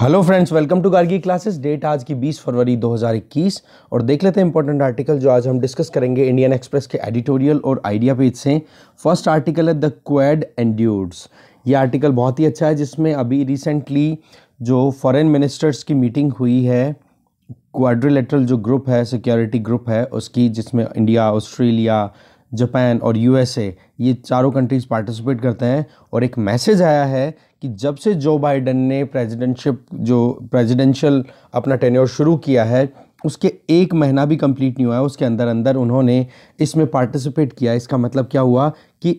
hello friends welcome to Gargi classes date आज की 20 फरवरी 2021 और देख लेते हैं इंपॉर्टेंट आर्टिकल जो आज हम डिस्कस करेंगे इंडियन एक्सप्रेस के एडिटोरियल और आइडिया पेज से फर्स्ट आर्टिकल है द क्वेड एंड्यूर्स ये आर्टिकल बहुत ही अच्छा है जिसमें अभी रिसेंटली जो फॉरेन मिनिस्टर्स की मीटिंग हुई है क्वाड्रिलेटरल जो ग्रुप है सिक्योरिटी ग्रुप है उसकी जिसमें इंडिया ऑस्ट्रेलिया जापान और यूएसए ये चारों कंट्रीज़ पार्टिसिपेट करते हैं और एक मैसेज आया है कि जब से जो बाइडन ने प्रेसिडेंटशिप जो प्रेसिडेंशियल अपना टेन्योर शुरू किया है उसके एक महीना भी कंप्लीट नहीं हुआ है उसके अंदर अंदर उन्होंने इसमें पार्टिसिपेट किया इसका मतलब क्या हुआ कि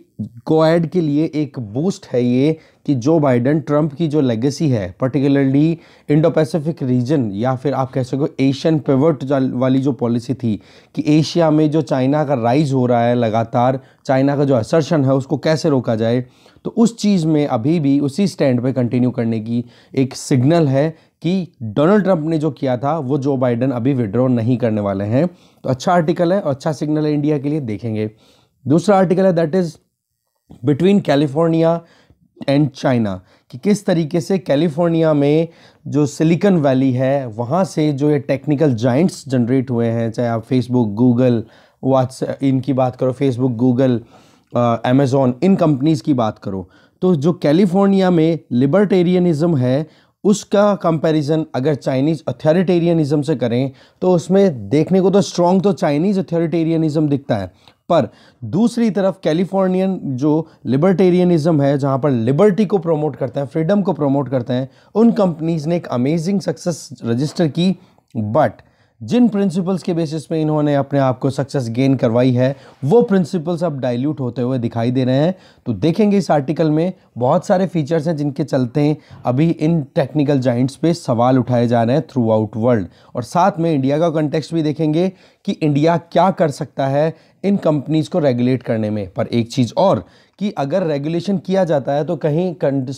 गोएड के लिए एक बूस्ट है ये कि जो बाइडन ट्रंप की जो लेगेसी है पर्टिकुलरली इंडो पैसिफिक रीजन या फिर आप कह सको एशियन पिवट वाली जो पॉलिसी थी कि एशिया में जो चाइना का राइज हो रहा है लगातार चाइना का जो असर्शन है उसको कैसे रोका जाए तो उस चीज़ में अभी भी उसी स्टैंड पे कंटिन्यू करने की एक सिग्नल है कि डोनाल्ड ट्रंप ने जो किया था वो जो बाइडन अभी विड्रॉ नहीं करने वाले हैं तो अच्छा आर्टिकल है और अच्छा सिग्नल है इंडिया के लिए देखेंगे दूसरा आर्टिकल है that is between California and China कि किस तरीके से कैलिफोर्निया में जो सिलिकन वैली है वहाँ से जो ये टेक्निकल जाइंट्स जनरेट हुए हैं चाहे आप फेसबुक गूगल व्हाट्स इनकी बात करो फेसबुक गूगल अमेज़ोन इन कंपनीज़ की बात करो तो जो कैलिफोर्निया में लिबर्टेरियनिज़म है उसका कंपैरिजन अगर चाइनीज़ अथॉरिटेरियनिज़म से करें तो उसमें देखने को तो स्ट्रॉन्ग तो चाइनीज़ अथॉरिटेरियनिज़म दिखता है पर दूसरी तरफ कैलिफोर्नियन जो लिबर्टेरियनिज्म है जहां पर लिबर्टी को प्रमोट करते हैं फ्रीडम को प्रमोट करते हैं उन कंपनीज़ ने एक अमेजिंग सक्सेस रजिस्टर की बट जिन प्रिंसिपल्स के बेसिस पे इन्होंने अपने आप को सक्सेस गेन करवाई है वो प्रिंसिपल्स अब डाइल्यूट होते हुए दिखाई दे रहे हैं तो देखेंगे इस आर्टिकल में बहुत सारे फीचर्स हैं जिनके चलते हैं अभी इन टेक्निकल जाइंट्स पे सवाल उठाए जा रहे हैं थ्रू आउट वर्ल्ड और साथ में इंडिया का कॉन्टेक्स्ट भी देखेंगे कि इंडिया क्या कर सकता है इन कंपनीज़ को रेगुलेट करने में पर एक चीज़ और कि अगर रेगुलेशन किया जाता है तो कहीं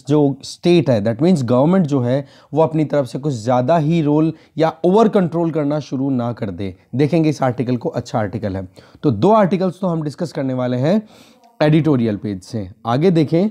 जो स्टेट है दैट मीन्स गवर्नमेंट जो है वो अपनी तरफ से कुछ ज़्यादा ही रोल या ओवर कंट्रोल करना शुरू ना कर दे देखेंगे इस आर्टिकल को अच्छा आर्टिकल है तो दो आर्टिकल्स तो हम डिस्कस करने वाले हैं एडिटोरियल पेज से आगे देखें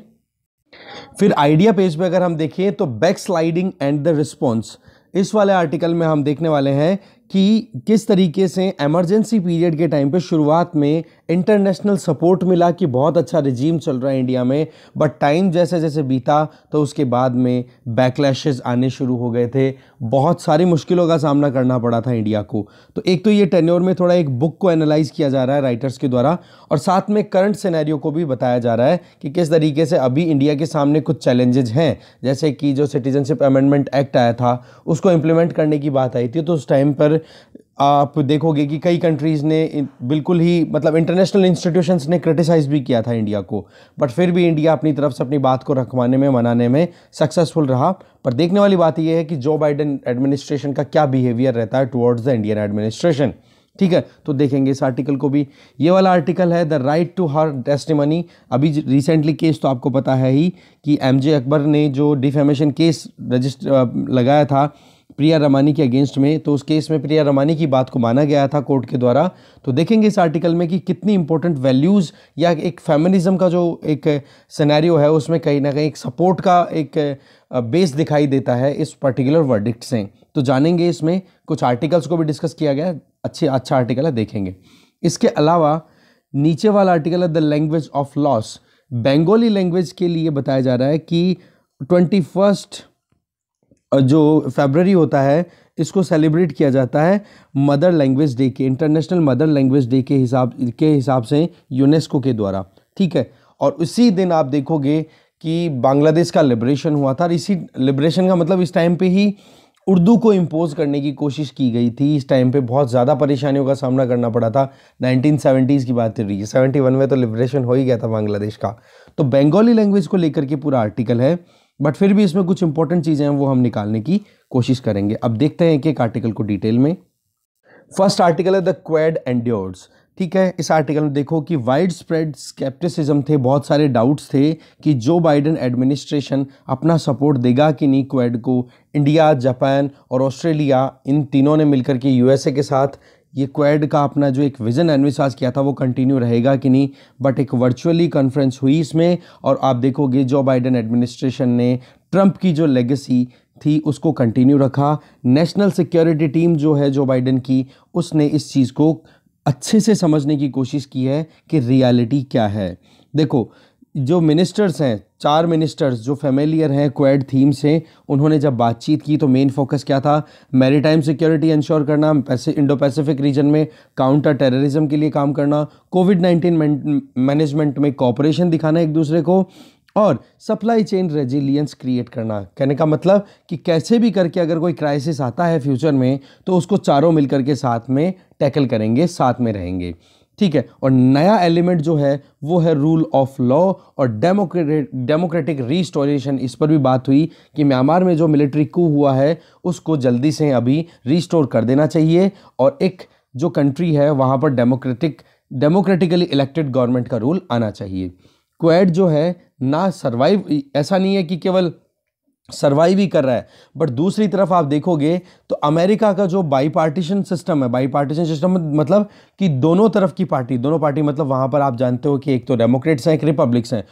फिर आइडिया पेज पे अगर हम देखें तो backsliding and the response इस वाले आर्टिकल में हम देखने वाले हैं कि किस तरीके से एमरजेंसी पीरियड के टाइम पे शुरुआत में इंटरनेशनल सपोर्ट मिला कि बहुत अच्छा रिजीम चल रहा है इंडिया में बट टाइम जैसे जैसे बीता तो उसके बाद में बैकलैशेज आने शुरू हो गए थे बहुत सारी मुश्किलों का सामना करना पड़ा था इंडिया को तो एक तो ये टेन्योर में थोड़ा एक बुक को एनालाइज किया जा रहा है राइटर्स के द्वारा और साथ में करंट सिनेरियो को भी बताया जा रहा है कि किस तरीके से अभी इंडिया के सामने कुछ चैलेंजेज हैं जैसे कि जो सिटीजनशिप अमेंडमेंट एक्ट आया था उसको इम्प्लीमेंट करने की बात आई थी तो उस टाइम पर आप देखोगे कि कई कंट्रीज़ ने बिल्कुल ही मतलब इंटरनेशनल इंस्टीट्यूशंस ने क्रिटिसाइज़ भी किया था इंडिया को बट फिर भी इंडिया अपनी तरफ से अपनी बात को रखवाने में मनाने में सक्सेसफुल रहा पर देखने वाली बात यह है कि जो बाइडन एडमिनिस्ट्रेशन का क्या बिहेवियर रहता है टुवर्ड्स द इंडियन एडमिनिस्ट्रेशन ठीक है तो देखेंगे इस आर्टिकल को भी ये वाला आर्टिकल है the right to her testimony अभी रिसेंटली केस तो आपको पता है ही कि एम अकबर ने जो डिफेमेशन केस रजिस्टर लगाया था प्रिया रमानी के अगेंस्ट में तो उस केस में प्रिया रमानी की बात को माना गया था कोर्ट के द्वारा तो देखेंगे इस आर्टिकल में कि कितनी इंपॉर्टेंट वैल्यूज़ या एक फेमिनिज्म का जो एक सिनेरियो है उसमें कहीं ना कहीं एक सपोर्ट का एक बेस दिखाई देता है इस पर्टिकुलर वर्डिक्ट से तो जानेंगे इसमें कुछ आर्टिकल्स को भी डिस्कस किया गया अच्छे अच्छा आर्टिकल है देखेंगे इसके अलावा नीचे वाला आर्टिकल है the language of loss Bengali language के लिए बताया जा रहा है कि ट्वेंटी फर्स्ट जो फेबररी होता है इसको सेलिब्रेट किया जाता है मदर लैंग्वेज डे के इंटरनेशनल मदर लैंग्वेज डे के हिसाब के हिसाब से यूनेस्को के द्वारा ठीक है और उसी दिन आप देखोगे कि बांग्लादेश का लिब्रेशन हुआ था और इसी लिब्रेशन का मतलब इस टाइम पे ही उर्दू को इम्पोज़ करने की कोशिश की गई थी इस टाइम पे बहुत ज़्यादा परेशानियों का सामना करना पड़ा था सेवेंटीज़ की बात चल रही है सेवेंटी में तो लिब्रेशन हो ही गया था बांग्लादेश का तो बंगाली लैंग्वेज को लेकर के पूरा आर्टिकल है बट फिर भी इसमें कुछ इंपॉर्टेंट चीज़ें हैं वो हम निकालने की कोशिश करेंगे अब देखते हैं एक एक आर्टिकल को डिटेल में फर्स्ट आर्टिकल है द क्वेड एंड्योर्स ठीक है इस आर्टिकल में देखो कि वाइड स्प्रेड स्केप्टिसिज्म थे बहुत सारे डाउट्स थे कि जो बाइडेन एडमिनिस्ट्रेशन अपना सपोर्ट देगा कि नहीं क्वेड को इंडिया जापान और ऑस्ट्रेलिया इन तीनों ने मिलकर के यूएसए के साथ ये क्वेड का अपना जो एक विज़न एनविसाज किया था वो कंटिन्यू रहेगा कि नहीं बट एक वर्चुअली कॉन्फ्रेंस हुई इसमें और आप देखोगे जो बाइडन एडमिनिस्ट्रेशन ने ट्रंप की जो लेगेसी थी उसको कंटिन्यू रखा नेशनल सिक्योरिटी टीम जो है जो बाइडन की उसने इस चीज़ को अच्छे से समझने की कोशिश की है कि रियलिटी क्या है देखो जो मिनिस्टर्स हैं चार मिनिस्टर्स जो फेमिलियर हैं क्वेड थीम से उन्होंने जब बातचीत की तो मेन फोकस क्या था मैरीटाइम सिक्योरिटी इंश्योर करना इंडो पैसिफिक रीजन में काउंटर टेररिज्म के लिए काम करना कोविड नाइन्टीन मैनेजमेंट में कॉपरेशन दिखाना एक दूसरे को और सप्लाई चेन रेजिलियंस क्रिएट करना कहने का मतलब कि कैसे भी करके अगर कोई क्राइसिस आता है फ्यूचर में तो उसको चारों मिलकर के साथ में टैकल करेंगे साथ में रहेंगे ठीक है और नया एलिमेंट जो है वो है रूल ऑफ लॉ और डेमोक्रेट डेमोक्रेटिक रिस्टोरेशन इस पर भी बात हुई कि म्यांमार में जो मिलिट्री कू हुआ है उसको जल्दी से अभी रिस्टोर कर देना चाहिए और एक जो कंट्री है वहाँ पर डेमोक्रेटिक डेमोक्रेटिकली इलेक्टेड गवर्नमेंट का रूल आना चाहिए क्वेड जो है ना सर्वाइव ऐसा नहीं है कि केवल सर्वाइव ही कर रहा है बट दूसरी तरफ आप देखोगे तो अमेरिका का जो बाई पार्टीशन सिस्टम है बाई पार्टीशन सिस्टम मतलब कि दोनों तरफ की पार्टी दोनों पार्टी मतलब वहाँ पर आप जानते हो कि एक तो डेमोक्रेट्स हैं एक रिपब्लिक्स हैं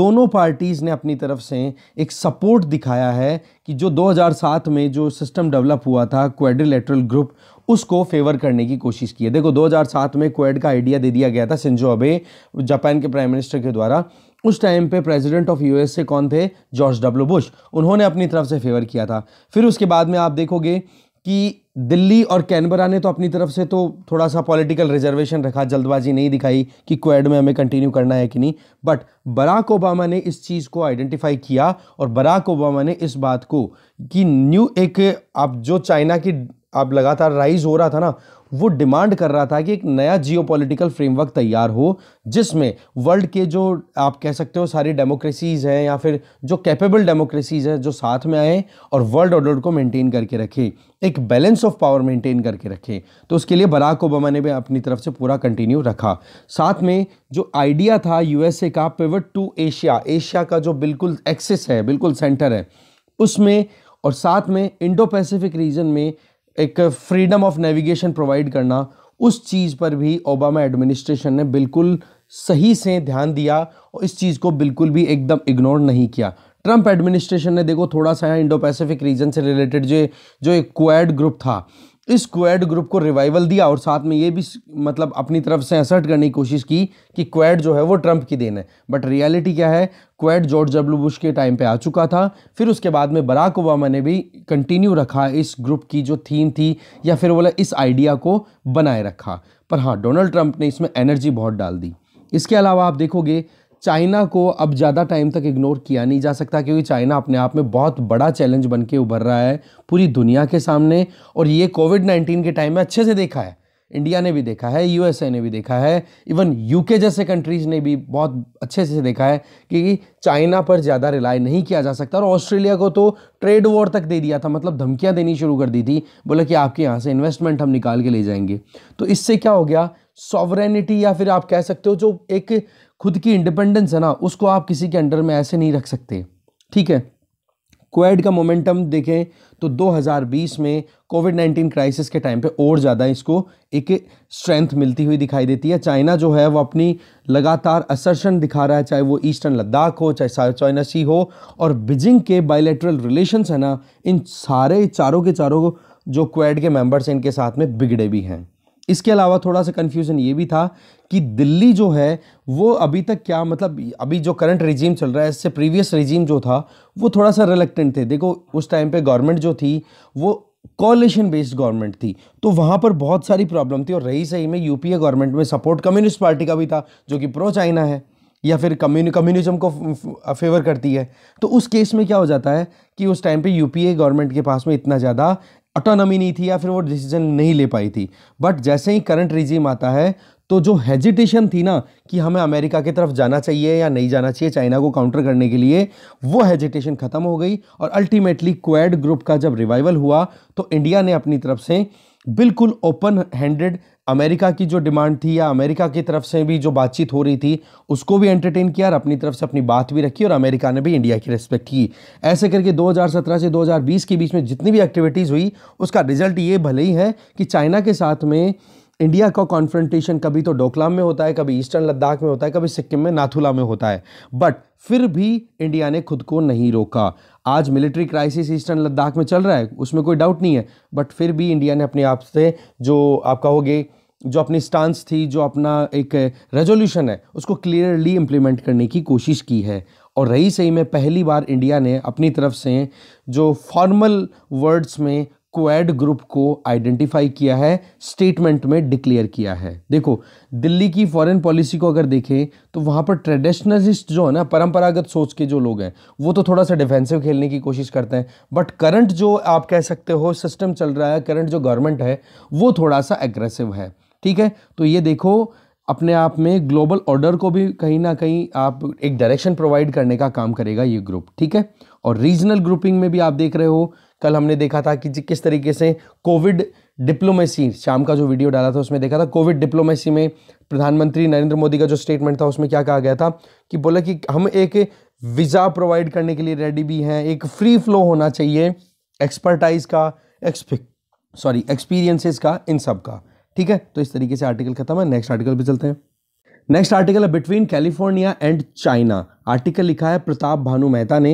दोनों पार्टीज़ ने अपनी तरफ से एक सपोर्ट दिखाया है कि जो 2007 में जो सिस्टम डेवलप हुआ था क्वेड्रिलेटरल ग्रुप उसको फेवर करने की कोशिश की है देखो 2007 में क्वेड का आइडिया दे दिया गया था सिंजो अबे जापान के प्राइम मिनिस्टर के द्वारा उस टाइम पे प्रेसिडेंट ऑफ यूएसए कौन थे जॉर्ज डब्ल्यू बुश उन्होंने अपनी तरफ से फेवर किया था फिर उसके बाद में आप देखोगे कि दिल्ली और कैनबरा ने तो अपनी तरफ से तो थोड़ा सा पॉलिटिकल रिजर्वेशन रखा जल्दबाजी नहीं दिखाई कि क्वेड में हमें कंटिन्यू करना है कि नहीं बट बराक ओबामा ने इस चीज़ को आइडेंटिफाई किया और बराक ओबामा ने इस बात को कि न्यू एक आप जो चाइना की आप लगातार राइज हो रहा था ना वो डिमांड कर रहा था कि एक नया जियो फ्रेमवर्क तैयार हो जिसमें वर्ल्ड के जो आप कह सकते हो सारी डेमोक्रेसीज़ हैं या फिर जो कैपेबल डेमोक्रेसीज़ हैं जो साथ में आएँ और वर्ल्ड ऑर्डर को मेंटेन करके रखें एक बैलेंस ऑफ पावर मेंटेन करके रखें तो उसके लिए बराक ओबामा ने भी अपनी तरफ से पूरा कंटिन्यू रखा साथ में जो आइडिया था यू का पिवट टू एशिया एशिया का जो बिल्कुल एक्सेस है बिल्कुल सेंटर है उसमें और साथ में इंडो पैसिफिक रीजन में एक फ्रीडम ऑफ नेविगेशन प्रोवाइड करना उस चीज़ पर भी ओबामा एडमिनिस्ट्रेशन ने बिल्कुल सही से ध्यान दिया और इस चीज़ को बिल्कुल भी एकदम इग्नोर नहीं किया ट्रंप एडमिनिस्ट्रेशन ने देखो थोड़ा सा यहाँ इंडो पैसिफिक रीजन से रिलेटेड जो जो एक क्वैड ग्रुप था इस क्वैड ग्रुप को रिवाइवल दिया और साथ में ये भी मतलब अपनी तरफ से असर्ट करने की कोशिश की कि क्वेड जो है वो ट्रंप की देन है बट रियलिटी क्या है क्वेड जॉर्ज डब्ल्यू बुश के टाइम पे आ चुका था फिर उसके बाद में बराक ओबामा ने भी कंटिन्यू रखा इस ग्रुप की जो थीम थी या फिर बोला इस आइडिया को बनाए रखा पर हाँ डोनाल्ड ट्रंप ने इसमें एनर्जी बहुत डाल दी इसके अलावा आप देखोगे चाइना को अब ज़्यादा टाइम तक इग्नोर किया नहीं जा सकता क्योंकि चाइना अपने आप में बहुत बड़ा चैलेंज बन के उभर रहा है पूरी दुनिया के सामने और ये कोविड नाइन्टीन के टाइम में अच्छे से देखा है इंडिया ने भी देखा है यूएसए ने भी देखा है इवन यूके जैसे कंट्रीज़ ने भी बहुत अच्छे से देखा है कि चाइना पर ज़्यादा रिलाई नहीं किया जा सकता और ऑस्ट्रेलिया को तो ट्रेड वॉर तक दे दिया था मतलब धमकियाँ देनी शुरू कर दी थी बोला कि आपके यहाँ से इन्वेस्टमेंट हम निकाल के ले जाएंगे तो इससे क्या हो गया सॉवरेनिटी या फिर आप कह सकते हो जो एक खुद की इंडिपेंडेंस है ना उसको आप किसी के अंडर में ऐसे नहीं रख सकते ठीक है क्वेड का मोमेंटम देखें तो 2020 में कोविड 19 क्राइसिस के टाइम पे और ज़्यादा इसको एक स्ट्रेंथ मिलती हुई दिखाई देती है चाइना जो है वो अपनी लगातार असर्शन दिखा रहा है चाहे वो ईस्टर्न लद्दाख हो चाहे साउथ चाइना सी हो और बीजिंग के बायोलेटरल रिलेशंस है ना इन सारे चारों के चारों जो क्वेड के मेम्बर्स हैं इनके साथ में बिगड़े भी हैं इसके अलावा थोड़ा सा कन्फ्यूजन ये भी था कि दिल्ली जो है वो अभी तक क्या मतलब अभी जो करंट रिजीम चल रहा है इससे प्रीवियस रिजीम जो था वो थोड़ा सा रिलेक्टेंट थे देखो उस टाइम पे गवर्नमेंट जो थी वो कॉलेशन बेस्ड गवर्नमेंट थी तो वहाँ पर बहुत सारी प्रॉब्लम थी और रही सही में यूपीए गवर्नमेंट में सपोर्ट कम्युनिस्ट पार्टी का भी था जो कि प्रो चाइना है या फिर कम्युनि कम्युनिज्म को फेवर uh, करती है तो उस केस में क्या हो जाता है कि उस टाइम पे यूपीए गवर्नमेंट के पास में इतना ज़्यादा ऑटोनॉमी नहीं थी या फिर वो डिसीजन नहीं ले पाई थी बट जैसे ही करंट रिजीम आता है तो जो हेजिटेशन थी ना कि हमें अमेरिका की तरफ जाना चाहिए या नहीं जाना चाहिए चाइना को काउंटर करने के लिए वो हेजिटेशन ख़त्म हो गई और अल्टीमेटली क्वेड ग्रुप का जब रिवाइवल हुआ तो इंडिया ने अपनी तरफ से बिल्कुल ओपन हैंडेड अमेरिका की जो डिमांड थी या अमेरिका की तरफ से भी जो बातचीत हो रही थी उसको भी एंटरटेन किया और अपनी तरफ से अपनी बात भी रखी और अमेरिका ने भी इंडिया की रिस्पेक्ट की ऐसे करके 2017 से 2020 के बीच में जितनी भी एक्टिविटीज़ हुई उसका रिजल्ट ये भले ही है कि चाइना के साथ में इंडिया का कॉन्फ्रेंटेशन कभी तो डोकलाम में होता है कभी ईस्टर्न लद्दाख में होता है कभी सिक्किम में नाथुला में होता है बट फिर भी इंडिया ने खुद को नहीं रोका आज मिलिट्री क्राइसिस ईस्टर्न लद्दाख में चल रहा है उसमें कोई डाउट नहीं है बट फिर भी इंडिया ने अपने आप से जो आप कहोगे जो अपनी स्टांस थी जो अपना एक रेजोल्यूशन है उसको क्लियरली इम्प्लीमेंट करने की कोशिश की है और रही सही में पहली बार इंडिया ने अपनी तरफ से जो फॉर्मल वर्ड्स में क्वेड ग्रुप को आइडेंटिफाई किया है स्टेटमेंट में डिक्लेयर किया है देखो दिल्ली की फॉरेन पॉलिसी को अगर देखें तो वहाँ पर ट्रेडिशनलिस्ट जो है ना परंपरागत सोच के जो लोग हैं वो तो थोड़ा सा डिफेंसिव खेलने की कोशिश करते हैं बट करंट जो आप कह सकते हो सिस्टम चल रहा है करंट जो गवर्नमेंट है वो थोड़ा सा एग्रेसिव है ठीक है तो ये देखो अपने आप में ग्लोबल ऑर्डर को भी कहीं ना कहीं आप एक डायरेक्शन प्रोवाइड करने का काम करेगा ये ग्रुप ठीक है और रीजनल ग्रुपिंग में भी आप देख रहे हो कल हमने देखा था कि किस तरीके से कोविड डिप्लोमेसी शाम का जो वीडियो डाला था उसमें देखा था कोविड डिप्लोमेसी में प्रधानमंत्री नरेंद्र मोदी का जो स्टेटमेंट था उसमें क्या कहा गया था कि बोला कि हम एक वीज़ा प्रोवाइड करने के लिए रेडी भी हैं एक फ्री फ्लो होना चाहिए एक्सपर्टाइज का एक्सपे सॉरी एक्सपीरियंसेस का इन सब का ठीक है तो इस तरीके से आर्टिकल खत्म है नेक्स्ट आर्टिकल पे चलते हैं नेक्स्ट आर्टिकल है between California and China article लिखा है प्रताप भानु मेहता ने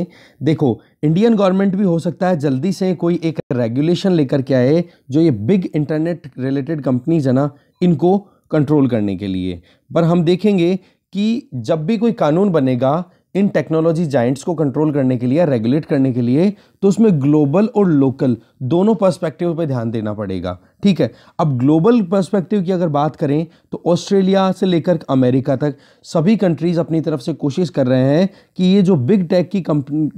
देखो इंडियन गवर्नमेंट भी हो सकता है जल्दी से कोई एक रेगुलेशन लेकर के आए जो ये बिग इंटरनेट रिलेटेड कंपनीज है ना इनको कंट्रोल करने के लिए पर हम देखेंगे कि जब भी कोई कानून बनेगा इन टेक्नोलॉजी जाइंट्स को कंट्रोल करने के लिए रेगुलेट करने के लिए तो उसमें ग्लोबल और लोकल दोनों पर्सपेक्टिव पे ध्यान देना पड़ेगा ठीक है अब ग्लोबल पर्सपेक्टिव की अगर बात करें तो ऑस्ट्रेलिया से लेकर अमेरिका तक सभी कंट्रीज़ अपनी तरफ से कोशिश कर रहे हैं कि ये जो बिग टेक की कंपनी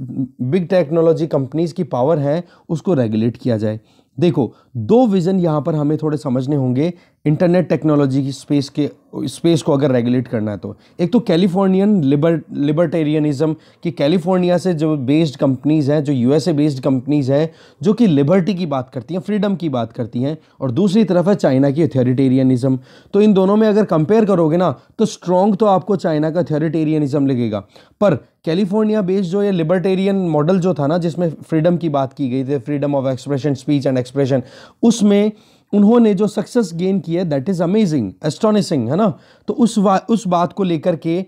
बिग टेक्नोलॉजी कंपनीज़ की पावर है उसको रेगुलेट किया जाए देखो दो विज़न यहाँ पर हमें थोड़े समझने होंगे इंटरनेट टेक्नोलॉजी की स्पेस के स्पेस को अगर रेगुलेट करना है तो एक तो कैलिफोर्नियन लिबर लिबर्टेरियनिज़म कि कैलिफोर्निया से जो बेस्ड कंपनीज़ हैं जो यूएसए बेस्ड कंपनीज़ हैं जो कि लिबर्टी की बात करती हैं फ्रीडम की बात करती हैं और दूसरी तरफ है चाइना की अथॉरिटेरियनिज़म तो इन दोनों में अगर कंपेयर करोगे ना तो स्ट्रॉन्ग तो आपको चाइना का अथॉरिटेरियनिज़म लगेगा पर कैलिफोर्निया बेस्ड जो ये लिबर्टेरियन मॉडल जो था ना जिसमें फ्रीडम की बात की गई थी freedom of expression speech and expression उसमें उन्होंने जो सक्सेस गेन किया दैट इज़ अमेजिंग एस्टोनिशिंग है ना तो उस उस बात को लेकर के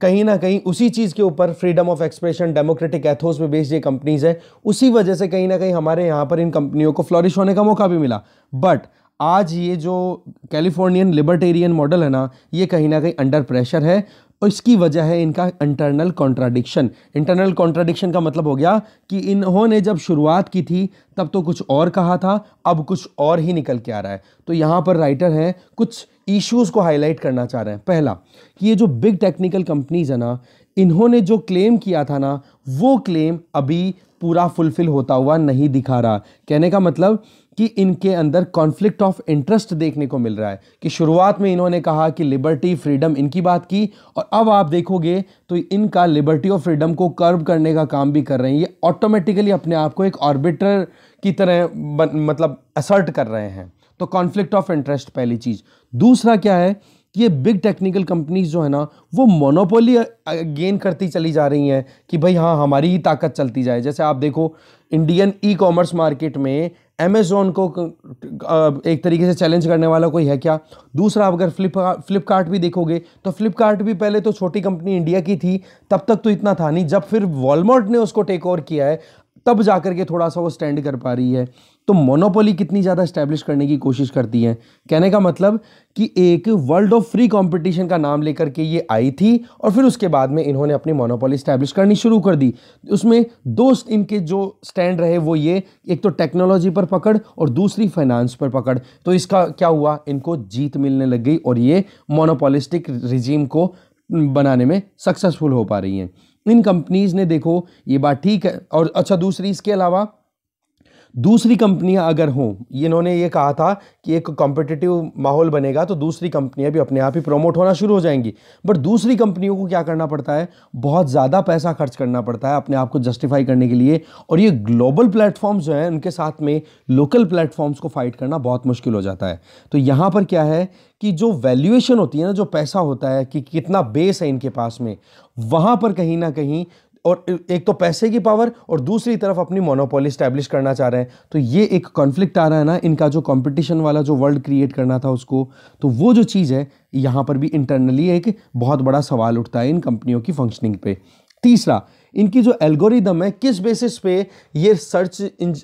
कहीं ना कहीं उसी चीज़ के ऊपर freedom of expression democratic ethos में बेस्ड ये कंपनीज है उसी वजह से कहीं ना कहीं हमारे यहाँ पर इन कंपनियों को फ्लॉरिश होने का मौका भी मिला बट आज ये जो कैलिफोर्नियन लिबर्टेरियन मॉडल है ना ये कहीं ना कहीं अंडर प्रेशर है और इसकी वजह है इनका इंटरनल कॉन्ट्राडिक्शन इंटरनल कॉन्ट्राडिक्शन का मतलब हो गया कि इन्होंने जब शुरुआत की थी तब तो कुछ और कहा था अब कुछ और ही निकल के आ रहा है तो यहाँ पर राइटर हैं कुछ इश्यूज़ को हाईलाइट करना चाह रहे हैं पहला कि ये जो बिग टेक्निकल कंपनीज है ना इन्होंने जो क्लेम किया था ना वो क्लेम अभी पूरा फुलफिल होता हुआ नहीं दिखा रहा कहने का मतलब कि इनके अंदर कॉन्फ्लिक्ट ऑफ इंटरेस्ट देखने को मिल रहा है कि शुरुआत में इन्होंने कहा कि लिबर्टी फ्रीडम इनकी बात की और अब आप देखोगे तो इनका लिबर्टी और फ्रीडम को कर्व करने का काम भी कर रहे हैं ये ऑटोमेटिकली अपने आप को एक ऑर्बिटर की तरह मतलब असर्ट कर रहे हैं तो कॉन्फ्लिक्ट ऑफ इंटरेस्ट पहली चीज़ दूसरा क्या है कि ये बिग टेक्निकल कंपनीज जो है ना वो मोनोपोली गेन करती चली जा रही हैं कि भाई हाँ हमारी ही ताकत चलती जाए जैसे आप देखो इंडियन ई कॉमर्स मार्केट में अमेजोन को एक तरीके से चैलेंज करने वाला कोई है क्या दूसरा आप अगर फ्लिप फ्लिपकार्ट भी देखोगे तो फ्लिपकार्ट भी पहले तो छोटी कंपनी इंडिया की थी तब तक तो इतना था नहीं जब फिर वॉलमार्ट ने उसको टेक ओवर किया है तब जा के थोड़ा सा वो स्टैंड कर पा रही है तो मोनोपोली कितनी ज़्यादा इस्टेब्लिश करने की कोशिश करती है कहने का मतलब कि एक वर्ल्ड ऑफ फ्री कंपटीशन का नाम लेकर के ये आई थी और फिर उसके बाद में इन्होंने अपनी मोनोपोली इस्टेब्लिश करनी शुरू कर दी उसमें दो इनके जो स्टैंड रहे वो ये एक तो टेक्नोलॉजी पर पकड़ और दूसरी फाइनेंस पर पकड़ तो इसका क्या हुआ इनको जीत मिलने लग गई और ये मोनोपोलिस्टिक रिजीम को बनाने में सक्सेसफुल हो पा रही हैं इन कंपनीज़ ने देखो ये बात ठीक है और अच्छा दूसरी इसके अलावा दूसरी कंपनियां अगर हों इन्होंने ये कहा था कि एक कॉम्पिटिटिव माहौल बनेगा तो दूसरी कंपनियां भी अपने आप ही प्रमोट होना शुरू हो जाएंगी बट दूसरी कंपनियों को क्या करना पड़ता है बहुत ज़्यादा पैसा खर्च करना पड़ता है अपने आप को जस्टिफाई करने के लिए और ये ग्लोबल प्लेटफॉर्म्स जो हैं उनके साथ में लोकल प्लेटफॉर्म्स को फाइट करना बहुत मुश्किल हो जाता है तो यहाँ पर क्या है कि जो वैल्यूएशन होती है ना जो पैसा होता है कि कितना बेस है इनके पास में वहाँ पर कहीं ना कहीं और एक तो पैसे की पावर और दूसरी तरफ अपनी मोनोपोली स्टैब्लिश करना चाह रहे हैं तो ये एक कॉन्फ्लिक्ट आ रहा है ना इनका जो कंपटीशन वाला जो वर्ल्ड क्रिएट करना था उसको तो वो जो चीज़ है यहाँ पर भी इंटरनली एक बहुत बड़ा सवाल उठता है इन कंपनियों की फंक्शनिंग पे तीसरा इनकी जो एल्गोरिदम है किस बेसिस पे ये सर्च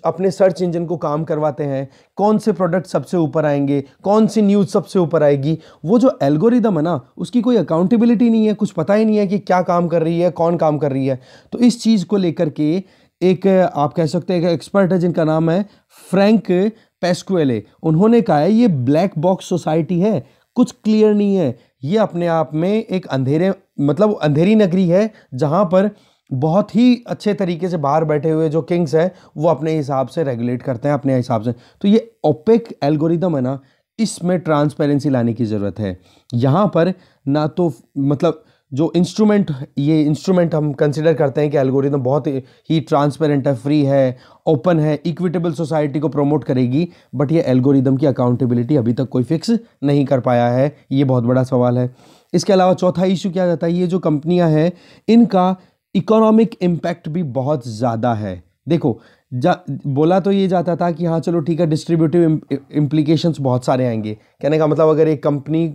अपने सर्च इंजन को काम करवाते हैं कौन से प्रोडक्ट सबसे ऊपर आएंगे कौन सी न्यूज़ सबसे ऊपर आएगी वो जो एल्गोरिदम है ना उसकी कोई अकाउंटेबिलिटी नहीं है कुछ पता ही नहीं है कि क्या काम कर रही है कौन काम कर रही है तो इस चीज़ को लेकर के एक आप कह सकते हैं एक एक्सपर्ट है जिनका नाम है फ्रैंक पेस्कुएले उन्होंने कहा है ये ब्लैक बॉक्स सोसाइटी है कुछ क्लियर नहीं है ये अपने आप में एक अंधेरे मतलब अंधेरी नगरी है जहाँ पर बहुत ही अच्छे तरीके से बाहर बैठे हुए जो किंग्स हैं वो अपने हिसाब से रेगुलेट करते हैं अपने हिसाब से तो ये ओपेक एल्गोरिदम है ना इसमें ट्रांसपेरेंसी लाने की ज़रूरत है यहाँ पर ना तो मतलब जो इंस्ट्रूमेंट ये इंस्ट्रूमेंट हम कंसिडर करते हैं कि एल्गोरिदम बहुत ही ट्रांसपेरेंट है फ्री है ओपन है इक्विटेबल सोसाइटी को प्रमोट करेगी बट ये एल्गोरिदम की अकाउंटेबिलिटी अभी तक कोई फिक्स नहीं कर पाया है ये बहुत बड़ा सवाल है इसके अलावा चौथा इशू क्या जाता है ये जो कंपनियां हैं इनका इकोनॉमिक इम्पैक्ट भी बहुत ज़्यादा है देखो जा बोला तो ये जाता था कि हाँ चलो ठीक है डिस्ट्रीब्यूटिव इम्प्लीकेशंस बहुत सारे आएंगे कहने का मतलब अगर एक कंपनी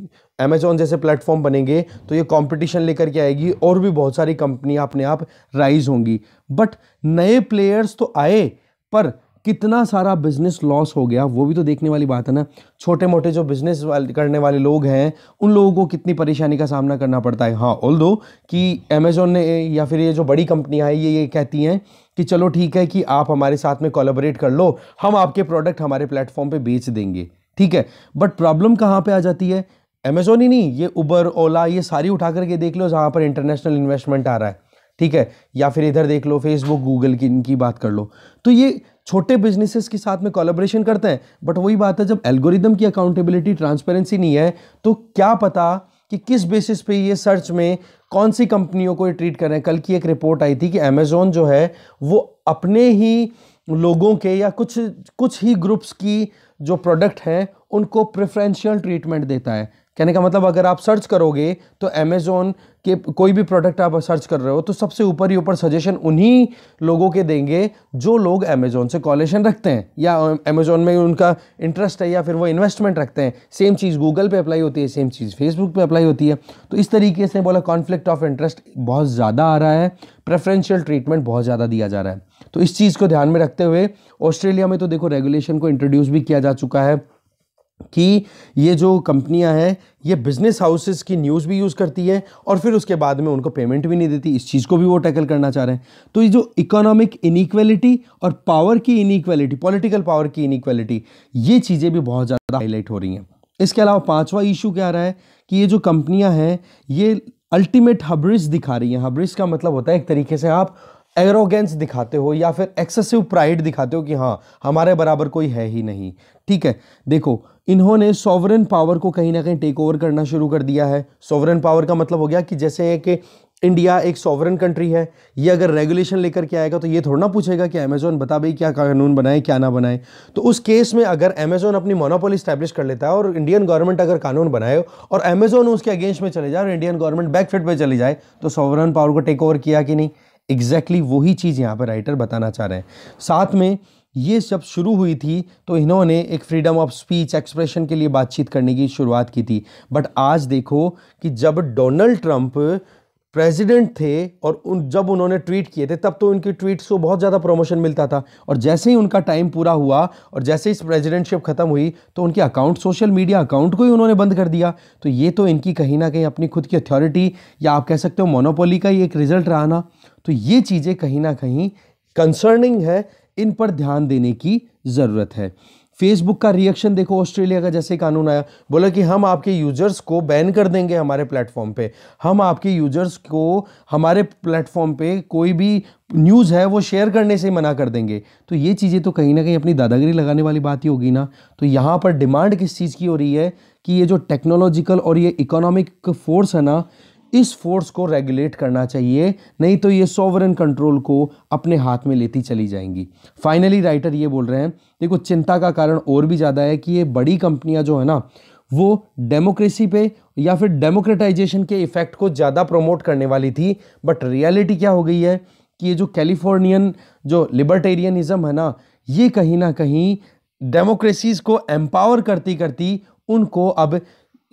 अमेजोन जैसे प्लेटफॉर्म बनेंगे तो ये कंपटीशन लेकर के आएगी और भी बहुत सारी कंपनियाँ अपने आप राइज होंगी बट नए प्लेयर्स तो आए पर कितना सारा बिजनेस लॉस हो गया वो भी तो देखने वाली बात है ना छोटे मोटे जो बिजनेस करने वाले लोग हैं उन लोगों को कितनी परेशानी का सामना करना पड़ता है हाँ ऑल दो कि अमेज़ोन ने या फिर ये जो बड़ी कंपनियाँ हैं ये ये कहती हैं कि चलो ठीक है कि आप हमारे साथ में कोलाबरेट कर लो हम आपके प्रोडक्ट हमारे प्लेटफॉर्म पर बेच देंगे ठीक है बट प्रॉब्लम कहाँ पर आ जाती है अमेज़ोन ही नहीं ये उबर ओला ये सारी उठा करके देख लो जहाँ पर इंटरनेशनल इन्वेस्टमेंट आ रहा है ठीक है या फिर इधर देख लो फेसबुक गूगल की इनकी बात कर लो तो ये छोटे बिजनेसेस के साथ में कोलाब्रेशन करते हैं बट वही बात है जब एल्गोरिदम की अकाउंटेबिलिटी ट्रांसपेरेंसी नहीं है तो क्या पता कि किस बेसिस पे ये सर्च में कौन सी कंपनियों को ये ट्रीट कर रहे हैं कल की एक रिपोर्ट आई थी कि अमेजोन जो है वो अपने ही लोगों के या कुछ कुछ ही ग्रुप्स की जो प्रोडक्ट हैं उनको प्रेफरेंशियल ट्रीटमेंट देता है कहने का मतलब अगर आप सर्च करोगे तो अमेज़ोन के कोई भी प्रोडक्ट आप सर्च कर रहे हो तो सबसे ऊपर ही ऊपर सजेशन उन्हीं लोगों के देंगे जो लोग अमेज़ोन से कॉलेशन रखते हैं या अमेज़ोन में उनका इंटरेस्ट है या फिर वो इन्वेस्टमेंट रखते हैं सेम चीज़ गूगल पे अप्लाई होती है सेम चीज़ फेसबुक पे अप्लाई होती है तो इस तरीके से बोला कॉन्फ्लिक्ट ऑफ इंटरेस्ट बहुत ज़्यादा आ रहा है प्रेफरेंशियल ट्रीटमेंट बहुत ज़्यादा दिया जा रहा है तो इस चीज़ को ध्यान में रखते हुए ऑस्ट्रेलिया में तो देखो रेगुलेशन को इंट्रोड्यूस भी किया जा चुका है कि ये जो कंपनियां हैं ये बिज़नेस हाउसेस की न्यूज़ भी यूज़ करती है और फिर उसके बाद में उनको पेमेंट भी नहीं देती इस चीज़ को भी वो टैकल करना चाह रहे हैं तो ये जो इकोनॉमिक इनिक्वेलिटी और पावर की इनिक्वेलिटी पॉलिटिकल पावर की इनिक्वेलिटी ये चीज़ें भी बहुत ज़्यादा हाईलाइट हो रही हैं इसके अलावा पाँचवा इशू क्या रहा है कि ये जो कंपनियाँ हैं ये अल्टीमेट हबरिस दिखा रही हैं हबरिस का मतलब होता है एक तरीके से आप एरोगेंस दिखाते हो या फिर एक्सेसिव प्राइड दिखाते हो कि हाँ हमारे बराबर कोई है ही नहीं ठीक है देखो इन्होंने सॉवरन पावर को कहीं ना कहीं टेक ओवर करना शुरू कर दिया है सॉवरन पावर का मतलब हो गया कि जैसे है कि इंडिया एक सॉवरन कंट्री है ये अगर रेगुलेशन लेकर के आएगा तो ये थोड़ा ना पूछेगा कि अमेजोन बता भाई क्या कानून बनाए क्या ना बनाए तो उस केस में अगर अमेजोन अपनी मोनोपोली स्टैब्लिश कर लेता है और इंडियन गवर्नमेंट अगर कानून बनाए और अमेजोन उसके अगेंस्ट में चले जाए और इंडियन गवर्नमेंट बैकफिट पर चले जाए तो सॉवरन पावर को टेक ओवर किया कि नहीं एग्जैक्टली exactly वही चीज़ यहाँ पर राइटर बताना चाह रहे हैं साथ में ये जब शुरू हुई थी तो इन्होंने एक फ्रीडम ऑफ स्पीच एक्सप्रेशन के लिए बातचीत करने की शुरुआत की थी बट आज देखो कि जब डोनाल्ड ट्रंप प्रेसिडेंट थे और उन जब उन्होंने ट्वीट किए थे तब तो उनकी ट्वीट्स को बहुत ज़्यादा प्रमोशन मिलता था और जैसे ही उनका टाइम पूरा हुआ और जैसे इस प्रेजिडेंटशिप ख़त्म हुई तो उनके अकाउंट सोशल मीडिया अकाउंट को ही उन्होंने बंद कर दिया तो ये तो इनकी कहीं ना कहीं अपनी खुद की अथॉरिटी या आप कह सकते हो मोनोपोली का ही एक रिजल्ट रहा ना तो ये चीज़ें कहीं ना कहीं कंसर्निंग है इन पर ध्यान देने की ज़रूरत है फेसबुक का रिएक्शन देखो ऑस्ट्रेलिया का जैसे कानून आया बोला कि हम आपके यूजर्स को बैन कर देंगे हमारे प्लेटफॉर्म पे हम आपके यूजर्स को हमारे प्लेटफॉर्म पे कोई भी न्यूज़ है वो शेयर करने से मना कर देंगे तो ये चीज़ें तो कहीं ना कहीं अपनी दादागिरी लगाने वाली बात ही होगी ना तो यहाँ पर डिमांड किस चीज़ की हो रही है कि ये जो टेक्नोलॉजिकल और ये इकोनॉमिक फोर्स है ना इस फोर्स को रेगुलेट करना चाहिए नहीं तो ये सॉवरन कंट्रोल को अपने हाथ में लेती चली जाएंगी फाइनली राइटर ये बोल रहे हैं देखो चिंता का कारण और भी ज़्यादा है कि ये बड़ी कंपनियां जो है ना वो डेमोक्रेसी पे या फिर डेमोक्रेटाइजेशन के इफेक्ट को ज़्यादा प्रमोट करने वाली थी बट रियलिटी क्या हो गई है कि ये जो कैलिफोर्नियन जो लिबर्टेरियनिज़म है ना ये कहीं ना कहीं डेमोक्रेसीज़ को एम्पावर करती करती उनको अब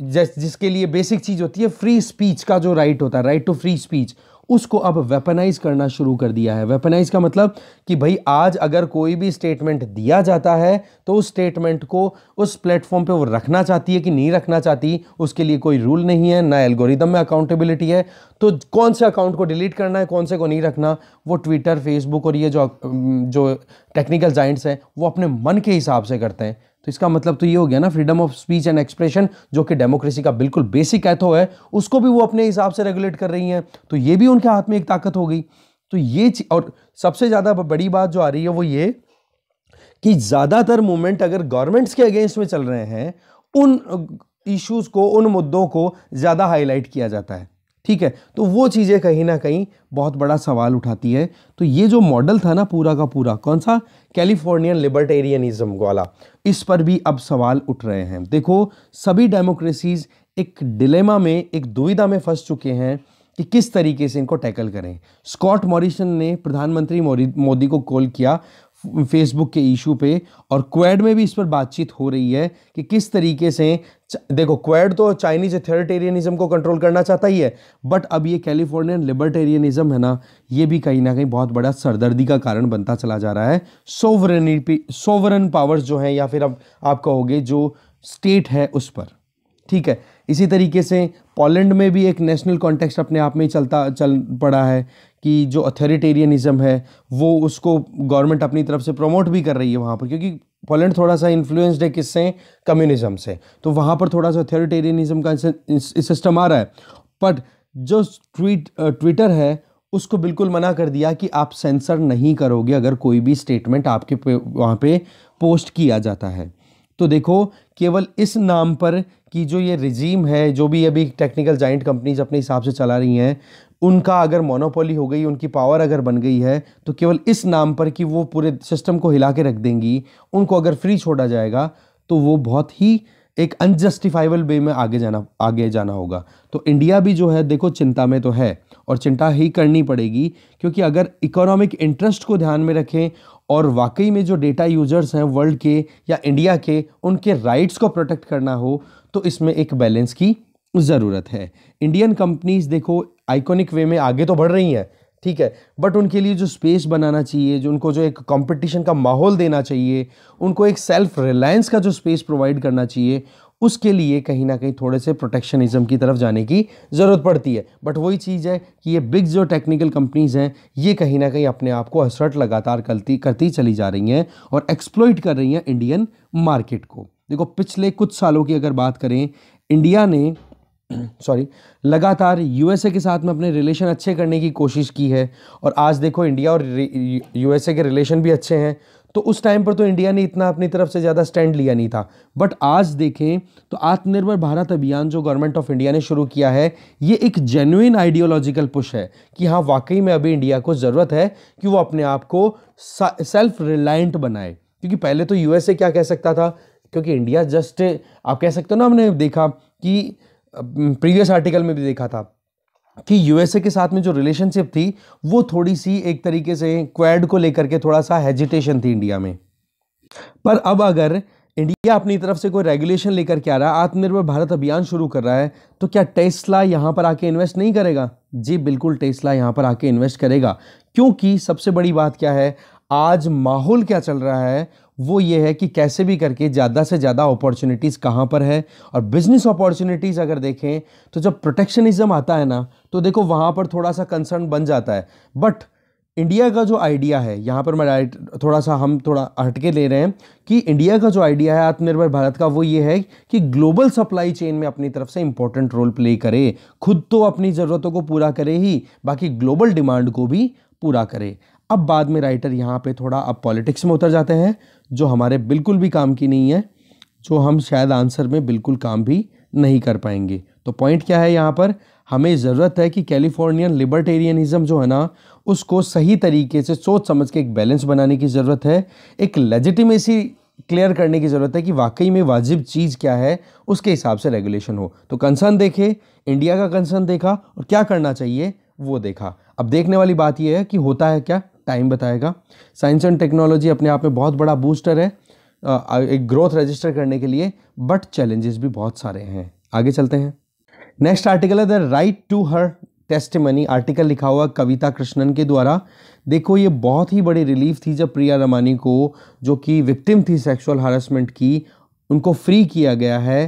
जिस जिसके लिए बेसिक चीज़ होती है फ्री स्पीच का जो राइट होता है राइट टू फ्री स्पीच उसको अब वेपनाइज करना शुरू कर दिया है वेपनाइज का मतलब कि भाई आज अगर कोई भी स्टेटमेंट दिया जाता है तो उस स्टेटमेंट को उस प्लेटफॉर्म पे वो रखना चाहती है कि नहीं रखना चाहती उसके लिए कोई रूल नहीं है ना एल्गोरिदम में अकाउंटेबिलिटी है तो कौन से अकाउंट को डिलीट करना है कौन से को नहीं रखना वो ट्विटर फेसबुक और ये जो जो टेक्निकल जाइंट्स हैं वो अपने मन के हिसाब से करते हैं तो इसका मतलब तो ये हो गया ना freedom of speech and expression जो कि डेमोक्रेसी का बिल्कुल बेसिक एथो है उसको भी वो अपने हिसाब से रेगुलेट कर रही हैं तो ये भी उनके हाथ में एक ताकत हो गई तो ये और सबसे ज़्यादा बड़ी बात जो आ रही है वो ये कि ज़्यादातर मूवमेंट अगर गवर्नमेंट्स के अगेंस्ट में चल रहे हैं उन इश्यूज़ को उन मुद्दों को ज़्यादा हाईलाइट किया जाता है ठीक है तो वो चीज़ें कहीं ना कहीं बहुत बड़ा सवाल उठाती है तो ये जो मॉडल था ना पूरा का पूरा कौन सा कैलिफोर्नियन लिबर्टेरियनिज्म वाला इस पर भी अब सवाल उठ रहे हैं देखो सभी डेमोक्रेसीज़ एक डिलेमा में एक दुविधा में फंस चुके हैं कि किस तरीके से इनको टैकल करें स्कॉट मॉरिसन ने प्रधानमंत्री मोदी को कॉल किया फेसबुक के इशू पे और क्वेड में भी इस पर बातचीत हो रही है कि किस तरीके से देखो क्वेड तो चाइनीज अथॉरिटेरियनिज्म को कंट्रोल करना चाहता ही है बट अब ये कैलिफोर्नियन लिबर्टेरियनिज्म है ना ये भी कहीं ना कहीं बहुत बड़ा सरदर्दी का कारण बनता चला जा रहा है सोवरनिटी सोवरन पावर्स जो हैं या फिर अब आप कहोगे जो स्टेट है उस पर ठीक है इसी तरीके से पोलैंड में भी एक नेशनल कॉन्टेक्स्ट अपने आप में चलता चल पड़ा है कि जो अथॉरिटेरियनिज़म है वो उसको गवर्नमेंट अपनी तरफ से प्रमोट भी कर रही है वहाँ पर क्योंकि पोलैंड थोड़ा सा इन्फ्लुएंस्ड है किससे कम्युनिज्म से तो वहाँ पर थोड़ा सा अथॉरिटेरियनिज़म का सिस्टम आ रहा है बट जो ट्वीट ट्विटर है उसको बिल्कुल मना कर दिया कि आप सेंसर नहीं करोगे अगर कोई भी स्टेटमेंट आपके पे, वहाँ पे पोस्ट किया जाता है तो देखो केवल इस नाम पर कि जो ये रिजीम है जो भी अभी टेक्निकल जाइंट कंपनीज अपने हिसाब से चला रही हैं उनका अगर मोनोपोली हो गई उनकी पावर अगर बन गई है तो केवल इस नाम पर कि वो पूरे सिस्टम को हिला के रख देंगी उनको अगर फ्री छोड़ा जाएगा तो वो बहुत ही एक अनजस्टिफाइबल वे में आगे जाना आगे जाना होगा तो इंडिया भी जो है देखो चिंता में तो है और चिंता ही करनी पड़ेगी क्योंकि अगर इकोनॉमिक इंटरेस्ट को ध्यान में रखें और वाकई में जो डेटा यूजर्स हैं वर्ल्ड के या इंडिया के उनके राइट्स को प्रोटेक्ट करना हो तो इसमें एक बैलेंस की ज़रूरत है इंडियन कंपनीज देखो आइकॉनिक वे में आगे तो बढ़ रही हैं ठीक है बट उनके लिए जो स्पेस बनाना चाहिए जो उनको जो एक कंपटीशन का माहौल देना चाहिए उनको एक सेल्फ रिलायंस का जो स्पेस प्रोवाइड करना चाहिए उसके लिए कहीं ना कहीं थोड़े से प्रोटेक्शनिज्म की तरफ जाने की ज़रूरत पड़ती है बट वही चीज़ है कि ये बिग जो टेक्निकल कंपनीज़ हैं ये कहीं ना कहीं अपने आप को असर्ट लगातार करती करती चली जा रही हैं और एक्सप्लोइट कर रही हैं इंडियन मार्केट को देखो पिछले कुछ सालों की अगर बात करें इंडिया ने सॉरी लगातार यूएसए के साथ में अपने रिलेशन अच्छे करने की कोशिश की है और आज देखो इंडिया और यूएसए के रिलेशन भी अच्छे हैं तो उस टाइम पर तो इंडिया ने इतना अपनी तरफ से ज़्यादा स्टैंड लिया नहीं था बट आज देखें तो आत्मनिर्भर भारत अभियान जो गवर्नमेंट ऑफ इंडिया ने शुरू किया है ये एक जेन्यून आइडियोलॉजिकल पुश है कि हाँ वाकई में अभी इंडिया को ज़रूरत है कि वो अपने आप को सेल्फ रिलायंट बनाए क्योंकि पहले तो यूएसए क्या कह सकता था क्योंकि इंडिया जस्ट आप कह सकते हो ना हमने देखा कि प्रीवियस हम्म, आर्टिकल में भी देखा था कि यूएसए के साथ में जो रिलेशनशिप थी वो थोड़ी सी एक तरीके से क्वेड को लेकर के थोड़ा सा हेजिटेशन थी इंडिया में पर अब अगर इंडिया अपनी तरफ से कोई रेगुलेशन लेकर के आ रहा है आत्मनिर्भर भारत अभियान शुरू कर रहा है तो क्या टेस्ला यहाँ पर आके इन्वेस्ट नहीं करेगा जी बिल्कुल टेस्ला यहाँ पर आके इन्वेस्ट करेगा क्योंकि सबसे बड़ी बात क्या है आज माहौल क्या चल रहा है वो ये है कि कैसे भी करके ज़्यादा से ज़्यादा अपॉर्चुनिटीज़ कहाँ पर है और बिज़नेस अपॉर्चुनिटीज़ अगर देखें तो जब प्रोटेक्शनिज्म आता है ना तो देखो वहाँ पर थोड़ा सा कंसर्न बन जाता है बट इंडिया का जो आइडिया है यहाँ पर मैं थोड़ा सा हम थोड़ा हटके ले रहे हैं कि इंडिया का जो आइडिया है आत्मनिर्भर भारत का वो ये है कि ग्लोबल सप्लाई चेन में अपनी तरफ से इम्पोर्टेंट रोल प्ले करे खुद तो अपनी ज़रूरतों को पूरा करे ही बाकी ग्लोबल डिमांड को भी पूरा करे अब बाद में राइटर यहाँ पे थोड़ा अब पॉलिटिक्स में उतर जाते हैं जो हमारे बिल्कुल भी काम की नहीं है जो हम शायद आंसर में बिल्कुल काम भी नहीं कर पाएंगे तो पॉइंट क्या है यहाँ पर हमें ज़रूरत है कि कैलिफोर्नियन लिबर्टेरियनिज़म जो है ना उसको सही तरीके से सोच समझ के एक बैलेंस बनाने की ज़रूरत है एक लेजिटिमेसी क्लियर करने की ज़रूरत है कि वाकई में वाजिब चीज़ क्या है उसके हिसाब से रेगुलेशन हो तो कंसर्न देखे इंडिया का कंसर्न देखा और क्या करना चाहिए वो देखा अब देखने वाली बात यह है कि होता है क्या टाइम बताएगा साइंस एंड टेक्नोलॉजी अपने आप में बहुत बड़ा बूस्टर है एक ग्रोथ रजिस्टर करने के लिए बट चैलेंजेस भी बहुत सारे हैं आगे चलते हैं नेक्स्ट आर्टिकल है the right to her testimony article लिखा हुआ कविता कृष्णन के द्वारा देखो ये बहुत ही बड़ी रिलीफ थी जब प्रिया रमानी को जो कि विक्टिम थी सेक्सुअल हरासमेंट की उनको फ्री किया गया है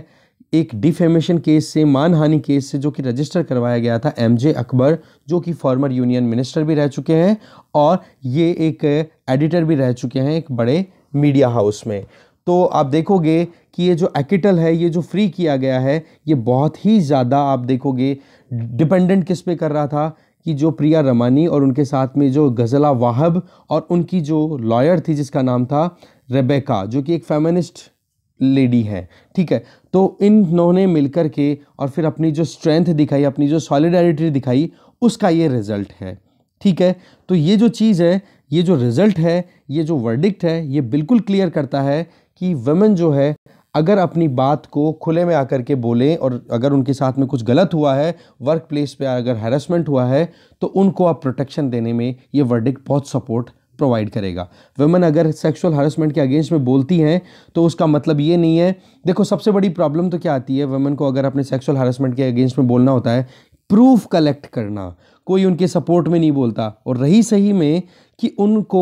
एक डिफेमेशन केस से मानहानि केस से जो कि रजिस्टर करवाया गया था एम जे अकबर जो कि फॉर्मर यूनियन मिनिस्टर भी रह चुके हैं और ये एक एडिटर भी रह चुके हैं एक बड़े मीडिया हाउस में तो आप देखोगे कि ये जो एकिटल है ये जो फ्री किया गया है ये बहुत ही ज़्यादा आप देखोगे डिपेंडेंट किस पे कर रहा था कि जो प्रिया रमानी और उनके साथ में जो गज़ला वाहब और उनकी जो लॉयर थी जिसका नाम था रेबेका जो कि एक फेमिनिस्ट लेडी है ठीक है तो इन इन्होंने मिलकर के और फिर अपनी जो स्ट्रेंथ दिखाई अपनी जो सॉलिडारिटी दिखाई उसका ये रिज़ल्ट है ठीक है तो ये जो चीज़ है ये जो रिज़ल्ट है ये जो वर्डिक्ट है ये बिल्कुल क्लियर करता है कि वमेन जो है अगर अपनी बात को खुले में आकर के बोलें और अगर उनके साथ में कुछ गलत हुआ है वर्क प्लेस पर अगर हेरसमेंट हुआ है तो उनको आप प्रोटेक्शन देने में ये वर्डिक्ट बहुत सपोर्ट प्रोवाइड करेगा वेमेन अगर सेक्सुअल हरसमेंट के अगेंस्ट में बोलती हैं तो उसका मतलब ये नहीं है देखो सबसे बड़ी प्रॉब्लम तो क्या आती है वेमेन को अगर अपने सेक्सुअल हरसमेंट के अगेंस्ट में बोलना होता है प्रूफ कलेक्ट करना कोई उनके सपोर्ट में नहीं बोलता और रही सही में कि उनको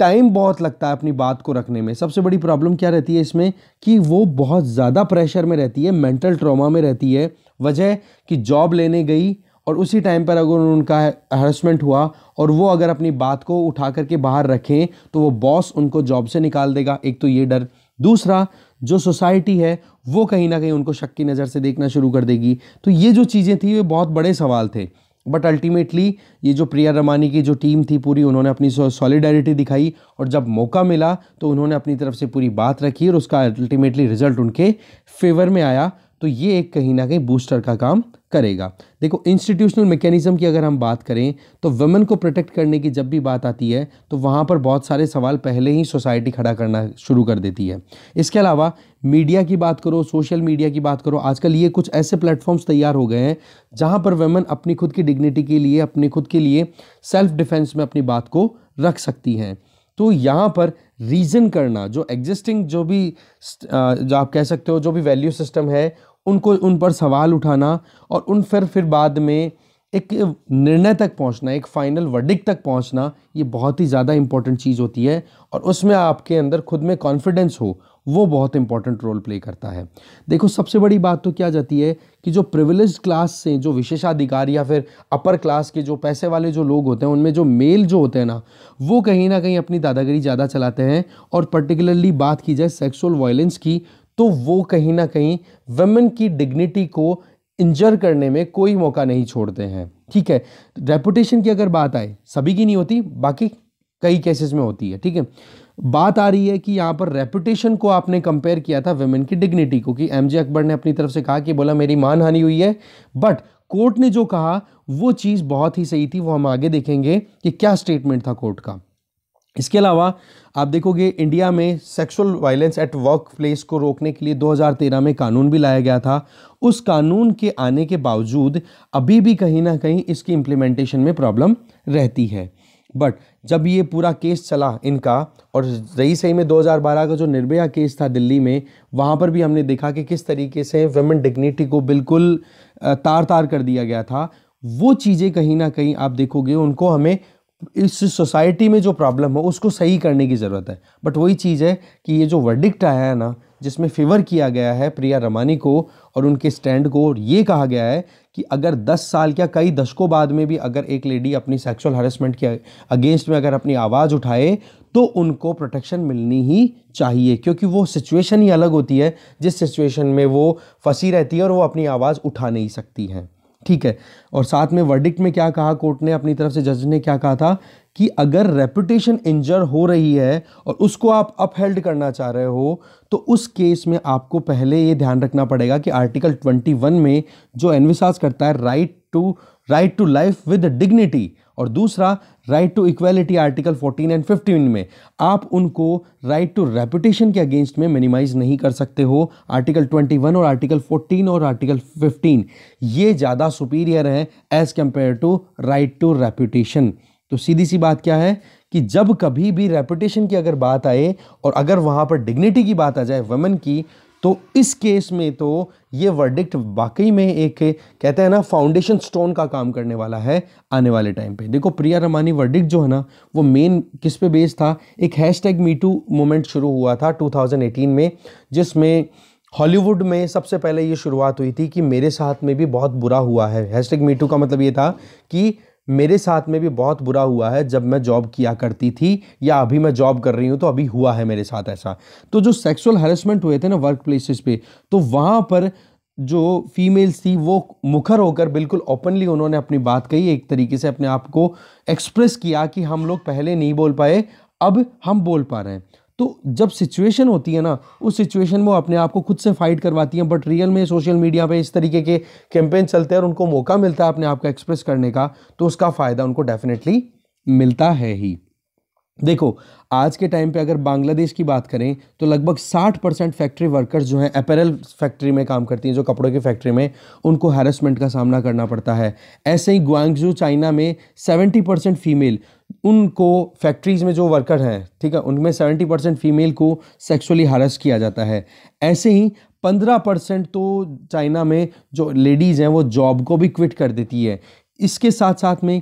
टाइम बहुत लगता है अपनी बात को रखने में सबसे बड़ी प्रॉब्लम क्या रहती है इसमें कि वो बहुत ज़्यादा प्रेशर में रहती है मेंटल ट्रॉमा में रहती है वजह कि जॉब लेने गई और उसी टाइम पर अगर उनका हरसमेंट हुआ और वो अगर अपनी बात को उठा करके बाहर रखें तो वो बॉस उनको जॉब से निकाल देगा एक तो ये डर दूसरा जो सोसाइटी है वो कहीं ना कहीं उनको शक की नज़र से देखना शुरू कर देगी तो ये जो चीज़ें थी वे बहुत बड़े सवाल थे बट अल्टीमेटली ये जो प्रिया रमानी की जो टीम थी पूरी उन्होंने अपनी सॉलिडारिटी दिखाई और जब मौका मिला तो उन्होंने अपनी तरफ से पूरी बात रखी और उसका अल्टीमेटली रिजल्ट उनके फेवर में आया तो ये एक कहीं ना कहीं बूस्टर का काम करेगा देखो इंस्टीट्यूशनल मैकेनिज्म की अगर हम बात करें तो वुमेन को प्रोटेक्ट करने की जब भी बात आती है तो वहाँ पर बहुत सारे सवाल पहले ही सोसाइटी खड़ा करना शुरू कर देती है इसके अलावा मीडिया की बात करो सोशल मीडिया की बात करो आजकल ये कुछ ऐसे प्लेटफॉर्म्स तैयार हो गए हैं जहाँ पर वेमेन अपनी खुद की डिग्निटी के लिए अपने खुद के लिए सेल्फ डिफेंस में अपनी बात को रख सकती हैं तो यहाँ पर रीज़न करना जो एग्जिस्टिंग जो भी जो आप कह सकते हो जो भी वैल्यू सिस्टम है उनको उन पर सवाल उठाना और उन फिर फिर बाद में एक निर्णय तक पहुंचना एक फ़ाइनल वर्डिक तक पहुंचना ये बहुत ही ज़्यादा इंपॉर्टेंट चीज़ होती है और उसमें आपके अंदर खुद में कॉन्फिडेंस हो वो बहुत इंपॉर्टेंट रोल प्ले करता है देखो सबसे बड़ी बात तो क्या जाती है कि जो प्रिविलेज क्लास से जो विशेषाधिकार या फिर अपर क्लास के जो पैसे वाले जो लोग होते हैं उनमें जो मेल जो होते हैं ना वो कहीं ना कहीं अपनी दादागिरी ज़्यादा चलाते हैं और पर्टिकुलरली बात की जाए सेक्सुअल वायलेंस की तो वो कहीं ना कहीं वेमेन की डिग्निटी को इंजर करने में कोई मौका नहीं छोड़ते हैं ठीक है रेपुटेशन की अगर बात आए सभी की नहीं होती बाकी कई केसेस में होती है ठीक है बात आ रही है कि यहाँ पर रेपुटेशन को आपने कंपेयर किया था वेमेन की डिग्निटी को कि एम जे अकबर ने अपनी तरफ से कहा कि बोला मेरी मान हानि हुई है बट कोर्ट ने जो कहा वो चीज़ बहुत ही सही थी वो हम आगे देखेंगे कि क्या स्टेटमेंट था कोर्ट का इसके अलावा आप देखोगे इंडिया में sexual violence at workplace को रोकने के लिए 2013 में कानून भी लाया गया था उस कानून के आने के बावजूद अभी भी कहीं ना कहीं इसकी इम्प्लीमेंटेशन में प्रॉब्लम रहती है बट जब ये पूरा केस चला इनका और रही सही में 2012 का जो निर्भया केस था दिल्ली में वहाँ पर भी हमने देखा कि किस तरीके से वुमेन डिग्निटी को बिल्कुल तार तार कर दिया गया था वो चीज़ें कहीं ना कहीं आप देखोगे उनको हमें इस सोसाइटी में जो प्रॉब्लम हो उसको सही करने की ज़रूरत है बट वही चीज़ है कि ये जो वर्डिक्ट आया है ना जिसमें फेवर किया गया है प्रिया रमानी को और उनके स्टैंड को और ये कहा गया है कि अगर 10 साल क्या कई दशकों बाद में भी अगर एक लेडी अपनी सेक्सुअल हरेसमेंट के अगेंस्ट में अगर अपनी आवाज़ उठाए तो उनको प्रोटेक्शन मिलनी ही चाहिए क्योंकि वो सिचुएशन ही अलग होती है जिस सिचुएशन में वो फंसी रहती है और वो अपनी आवाज़ उठा नहीं सकती हैं ठीक है और साथ में वर्डिक्ट में क्या कहा कोर्ट ने अपनी तरफ से जज ने क्या कहा था कि अगर रेपुटेशन इंजर हो रही है और उसको आप अपहेल्ड करना चाह रहे हो तो उस केस में आपको पहले ये ध्यान रखना पड़ेगा कि आर्टिकल 21 में जो एनविसास करता है right to right to life with dignity और दूसरा right to equality article 14 and 15 में आप उनको राइट टू रेपुटेशन के अगेंस्ट में मिनिमाइज नहीं कर सकते हो आर्टिकल 21 और आर्टिकल 14 और आर्टिकल 15 ये ज़्यादा सुपीरियर है as compare to right to reputation तो सीधी सी बात क्या है कि जब कभी भी रेपुटेशन की अगर बात आए और अगर वहाँ पर डिग्निटी की बात आ जाए वमेन की तो इस केस में तो ये वर्डिक्ट वाकई में एक कहते हैं ना फाउंडेशन स्टोन का काम करने वाला है आने वाले टाइम पे देखो प्रिया रमानी वर्डिक्ट जो है ना वो मेन किस पे बेस था एक हैश टैग मीटू मोमेंट शुरू हुआ था 2018 में जिसमें हॉलीवुड में सबसे पहले ये शुरुआत हुई थी कि मेरे साथ में भी बहुत बुरा हुआ है टैग मीटू का मतलब ये था कि मेरे साथ में भी बहुत बुरा हुआ है जब मैं जॉब किया करती थी या अभी मैं जॉब कर रही हूँ तो अभी हुआ है मेरे साथ ऐसा तो जो सेक्सुअल हेरसमेंट हुए थे ना वर्क प्लेसेस पे तो वहाँ पर जो फीमेल्स थी वो मुखर होकर बिल्कुल ओपनली उन्होंने अपनी बात कही एक तरीके से अपने आप को एक्सप्रेस किया कि हम लोग पहले नहीं बोल पाए अब हम बोल पा रहे हैं तो जब सिचुएशन होती है ना उस सिचुएशन में अपने आप को खुद से फाइट करवाती हैं बट रियल में सोशल मीडिया पे इस तरीके के कैंपेन चलते हैं और उनको मौका मिलता है अपने आप को एक्सप्रेस करने का तो उसका फ़ायदा उनको डेफिनेटली मिलता है ही देखो आज के टाइम पे अगर बांग्लादेश की बात करें तो लगभग 60 परसेंट फैक्ट्री वर्कर्स जो हैं अपैरल फैक्ट्री में काम करती हैं जो कपड़ों की फैक्ट्री में उनको हैरेसमेंट का सामना करना पड़ता है ऐसे ही ग्वांगजू चाइना में 70 परसेंट फीमेल उनको फैक्ट्रीज़ में जो वर्कर हैं ठीक है उनमें सेवेंटी परसेंट फीमेल को सेक्सुअली हरस किया जाता है ऐसे ही पंद्रह परसेंट तो चाइना में जो लेडीज़ हैं वो जॉब को भी क्विट कर देती है इसके साथ साथ में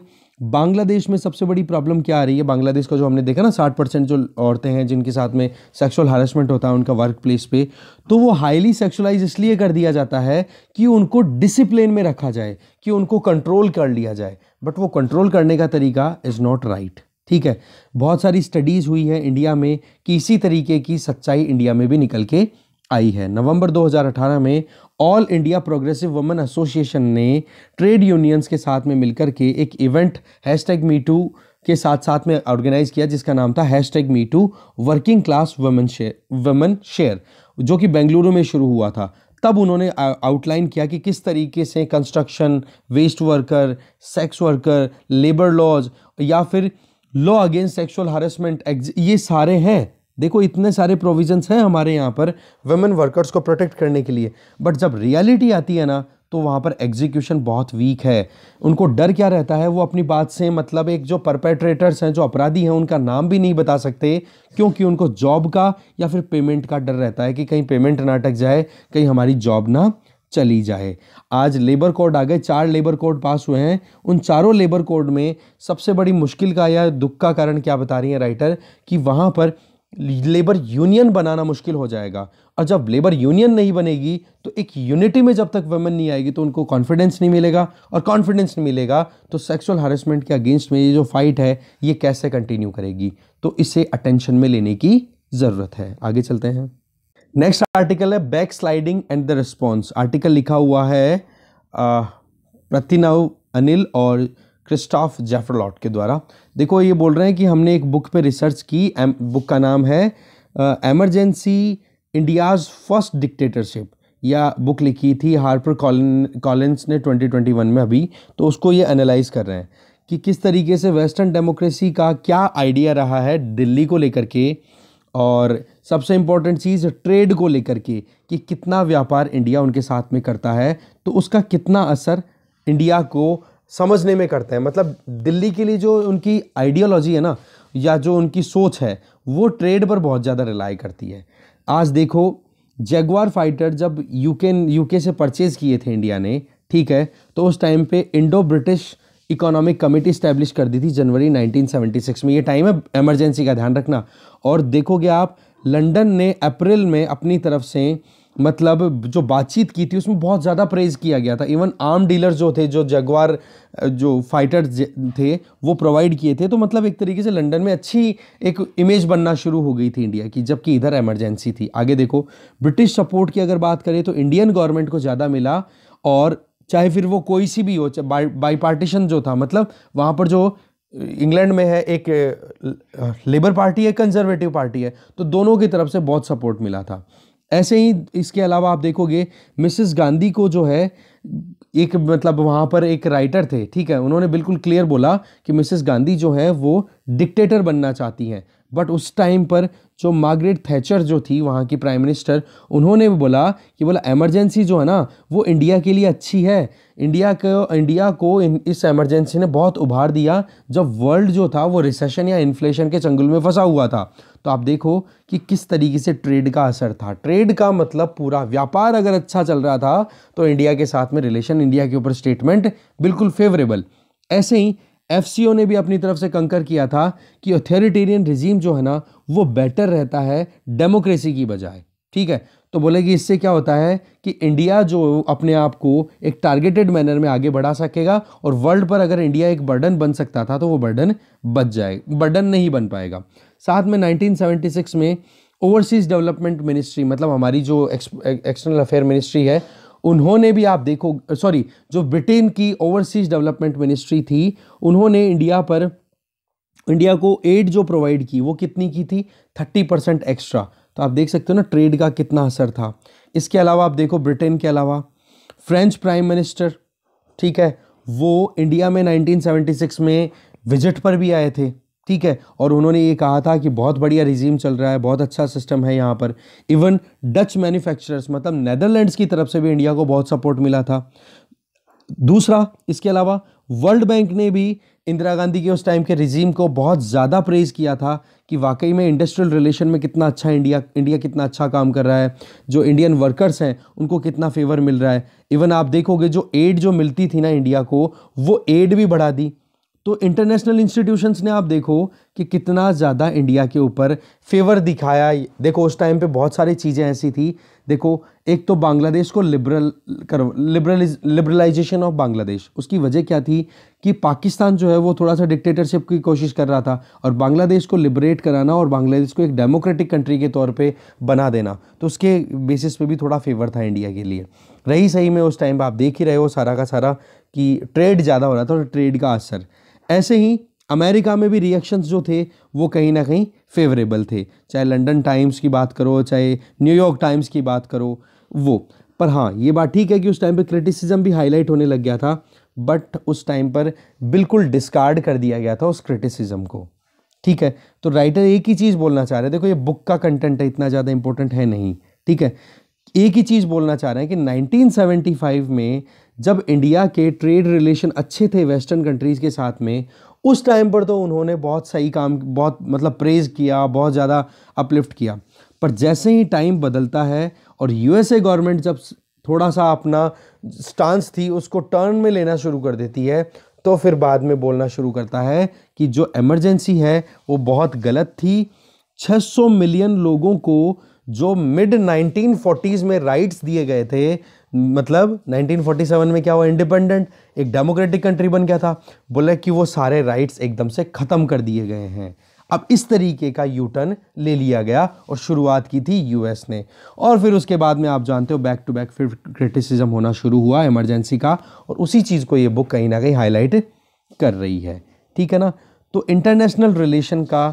बांग्लादेश में सबसे बड़ी प्रॉब्लम क्या आ रही है बांग्लादेश का जो हमने देखा ना साठ परसेंट जो औरतें हैं जिनके साथ में सेक्सुअल हरासमेंट होता है उनका वर्क प्लेस पे तो वो हाईली सेक्सुअलाइज इसलिए कर दिया जाता है कि उनको डिसिप्लिन में रखा जाए कि उनको कंट्रोल कर लिया जाए बट वो कंट्रोल करने का तरीका इज़ नॉट राइट ठीक है बहुत सारी स्टडीज़ हुई है इंडिया में कि इसी तरीके की सच्चाई इंडिया में भी निकल के आई है नवंबर 2018 में all India progressive women association ने ट्रेड यूनियंस के साथ में मिलकर के एक event hashtag me too के साथ साथ में ऑर्गेनाइज किया जिसका नाम था hashtag me too working class women share women share जो कि बेंगलुरु में शुरू हुआ था तब उन्होंने आउटलाइन किया कि किस तरीके से construction waste worker sex worker labour laws या फिर लॉ अगेंस्ट सेक्सुअल हरसमेंट ये सारे हैं देखो इतने सारे प्रोविजंस हैं हमारे यहाँ पर वेमेन वर्कर्स को प्रोटेक्ट करने के लिए बट जब रियलिटी आती है ना तो वहाँ पर एग्जीक्यूशन बहुत वीक है उनको डर क्या रहता है वो अपनी बात से मतलब एक जो परपेट्रेटर्स हैं जो अपराधी हैं उनका नाम भी नहीं बता सकते क्योंकि उनको जॉब का या फिर पेमेंट का डर रहता है कि कहीं पेमेंट ना अटक जाए कहीं हमारी जॉब ना चली जाए आज लेबर कोड आ गए चार लेबर कोड पास हुए हैं उन चारों लेबर कोड में सबसे बड़ी मुश्किल का या दुख का कारण क्या बता रही है राइटर कि वहाँ पर लेबर यूनियन बनाना मुश्किल हो जाएगा और जब लेबर यूनियन नहीं बनेगी तो एक यूनिटी में जब तक वेमेन नहीं आएगी तो उनको कॉन्फिडेंस नहीं मिलेगा और कॉन्फिडेंस नहीं मिलेगा तो सेक्सुअल हरेसमेंट के अगेंस्ट में ये जो फाइट है ये कैसे कंटिन्यू करेगी तो इसे अटेंशन में लेने की ज़रूरत है आगे चलते हैं नेक्स्ट आर्टिकल है backsliding and the response article लिखा हुआ है प्रतिनव अनिल और क्रिस्टाफ जेफरलॉट के द्वारा देखो ये बोल रहे हैं कि हमने एक बुक पे रिसर्च की एम, बुक का नाम है एमरजेंसी इंडियाज़ फर्स्ट डिक्टेटरशिप या बुक लिखी थी हार्पर कॉलिन्स ने 2021 में अभी तो उसको ये एनालाइज कर रहे हैं कि किस तरीके से वेस्टर्न डेमोक्रेसी का क्या आइडिया रहा है दिल्ली को लेकर के और सबसे इम्पॉर्टेंट चीज़ ट्रेड को लेकर के कि कितना व्यापार इंडिया उनके साथ में करता है तो उसका कितना असर इंडिया को समझने में करते हैं मतलब दिल्ली के लिए जो उनकी आइडियोलॉजी है ना या जो उनकी सोच है वो ट्रेड पर बहुत ज़्यादा रिलाई करती है आज देखो जैगवार फाइटर जब यूके यूके से परचेज़ किए थे इंडिया ने ठीक है तो उस टाइम पे Indo British economic committee establish कर दी थी जनवरी 1976 में ये टाइम है एमरजेंसी का ध्यान रखना और देखोगे आप लंदन ने अप्रैल में अपनी तरफ से मतलब जो बातचीत की थी उसमें बहुत ज़्यादा प्रेज़ किया गया था इवन आर्म डीलर्स जो थे जो जगवार जो फाइटर्स थे वो प्रोवाइड किए थे तो मतलब एक तरीके से लंदन में अच्छी एक इमेज बनना शुरू हो गई थी इंडिया की जबकि इधर एमरजेंसी थी आगे देखो ब्रिटिश सपोर्ट की अगर बात करें तो इंडियन गवर्नमेंट को ज़्यादा मिला और चाहे फिर वो कोई सी भी हो चाहे बाई पार्टीशन जो था मतलब वहाँ पर जो इंग्लैंड में है एक लेबर पार्टी है कंजर्वेटिव पार्टी है तो दोनों की तरफ से बहुत सपोर्ट मिला था ऐसे ही इसके अलावा आप देखोगे मिसिस गांधी को जो है एक मतलब वहाँ पर एक राइटर थे ठीक है उन्होंने बिल्कुल क्लियर बोला कि मिसिस गांधी जो है वो डिक्टेटर बनना चाहती हैं बट उस टाइम पर जो मार्गरेट थैचर जो थी वहाँ की प्राइम मिनिस्टर उन्होंने भी बोला कि बोला एमरजेंसी जो है ना वो इंडिया के लिए अच्छी है इंडिया को इंडिया को इस एमरजेंसी ने बहुत उभार दिया जब वर्ल्ड जो था वो रिसेशन या इन्फ्लेशन के चंगुल में फंसा हुआ था तो आप देखो कि किस तरीके से ट्रेड का असर था ट्रेड का मतलब पूरा व्यापार अगर अच्छा चल रहा था तो इंडिया के साथ में रिलेशन इंडिया के ऊपर स्टेटमेंट बिल्कुल फेवरेबल ऐसे ही एफ ने भी अपनी तरफ से कंकर किया था कि अथॉरिटेरियन रिजीम जो है ना वो बेटर रहता है डेमोक्रेसी की बजाय ठीक है तो बोले कि इससे क्या होता है कि इंडिया जो अपने आप को एक टारगेटेड मैनर में आगे बढ़ा सकेगा और वर्ल्ड पर अगर इंडिया एक बर्डन बन सकता था तो वो बर्डन बच जाए बर्डन नहीं बन पाएगा साथ में 1976 में ओवरसीज़ डेवलपमेंट मिनिस्ट्री मतलब हमारी जो एक्सटर्नल अफेयर मिनिस्ट्री है उन्होंने भी आप देखो सॉरी जो ब्रिटेन की ओवरसीज डेवलपमेंट मिनिस्ट्री थी उन्होंने इंडिया पर इंडिया को एड जो प्रोवाइड की वो कितनी की थी थर्टी परसेंट एक्स्ट्रा तो आप देख सकते हो ना ट्रेड का कितना असर था इसके अलावा आप देखो ब्रिटेन के अलावा फ्रेंच प्राइम मिनिस्टर ठीक है वो इंडिया में 1976 में विजिट पर भी आए थे ठीक है और उन्होंने ये कहा था कि बहुत बढ़िया रिजीम चल रहा है बहुत अच्छा सिस्टम है यहाँ पर इवन डच मैन्युफैक्चरर्स मतलब नेदरलैंड्स की तरफ से भी इंडिया को बहुत सपोर्ट मिला था दूसरा इसके अलावा वर्ल्ड बैंक ने भी इंदिरा गांधी के उस टाइम के रिजीम को बहुत ज़्यादा प्रेज़ किया था कि वाकई में इंडस्ट्रियल रिलेशन में कितना अच्छा इंडिया इंडिया कितना अच्छा काम कर रहा है जो इंडियन वर्कर्स हैं उनको कितना फेवर मिल रहा है इवन आप देखोगे जो एड जो मिलती थी ना इंडिया को वो एड भी बढ़ा दी तो इंटरनेशनल इंस्टीट्यूशंस ने आप देखो कि कितना ज़्यादा इंडिया के ऊपर फेवर दिखाया देखो उस टाइम पे बहुत सारी चीज़ें ऐसी थी देखो एक तो बांग्लादेश को लिबरल कर लिबरल लिबरलाइजेशन ऑफ बांग्लादेश उसकी वजह क्या थी कि पाकिस्तान जो है वो थोड़ा सा डिक्टेटरशिप की कोशिश कर रहा था और बांग्लादेश को लिबरेट कराना और बांग्लादेश को एक डेमोक्रेटिक कंट्री के तौर पे बना देना तो उसके बेसिस पे भी थोड़ा फेवर था इंडिया के लिए रही सही में उस टाइम पर आप देख ही रहे हो सारा का सारा कि ट्रेड ज़्यादा हो रहा था और ट्रेड का असर ऐसे ही अमेरिका में भी रिएक्शंस जो थे वो कहीं ना कहीं फेवरेबल थे चाहे लंदन टाइम्स की बात करो चाहे न्यूयॉर्क टाइम्स की बात करो वो पर हाँ ये बात ठीक है कि उस टाइम पे क्रिटिसिज्म भी हाईलाइट होने लग गया था बट उस टाइम पर बिल्कुल डिस्कार्ड कर दिया गया था उस क्रिटिसिज्म को ठीक है तो राइटर एक ही चीज़ बोलना चाह रहे देखो ये बुक का कंटेंट है इतना ज़्यादा इंपॉर्टेंट है नहीं ठीक है एक ही चीज़ बोलना चाह रहे हैं कि 1975 में जब इंडिया के ट्रेड रिलेशन अच्छे थे वेस्टर्न कंट्रीज़ के साथ में उस टाइम पर तो उन्होंने बहुत सही काम बहुत मतलब प्रेज़ किया बहुत ज़्यादा अपलिफ्ट किया पर जैसे ही टाइम बदलता है और यूएसए गवर्नमेंट जब थोड़ा सा अपना स्टांस थी उसको टर्न में लेना शुरू कर देती है तो फिर बाद में बोलना शुरू करता है कि जो एमरजेंसी है वो बहुत गलत थी 600 मिलियन लोगों को जो मिड 1940s में राइट्स दिए गए थे मतलब 1947 में क्या हुआ इंडिपेंडेंट एक डेमोक्रेटिक कंट्री बन गया था बोले कि वो सारे राइट्स एकदम से ख़त्म कर दिए गए हैं अब इस तरीके का यूटर्न ले लिया गया और शुरुआत की थी यूएस ने और फिर उसके बाद में आप जानते हो बैक टू बैक फिर क्रिटिसिज्म होना शुरू हुआ इमरजेंसी का और उसी चीज़ को ये बुक कहीं ना कहीं हाईलाइट कर रही है ठीक है ना तो इंटरनेशनल रिलेशन का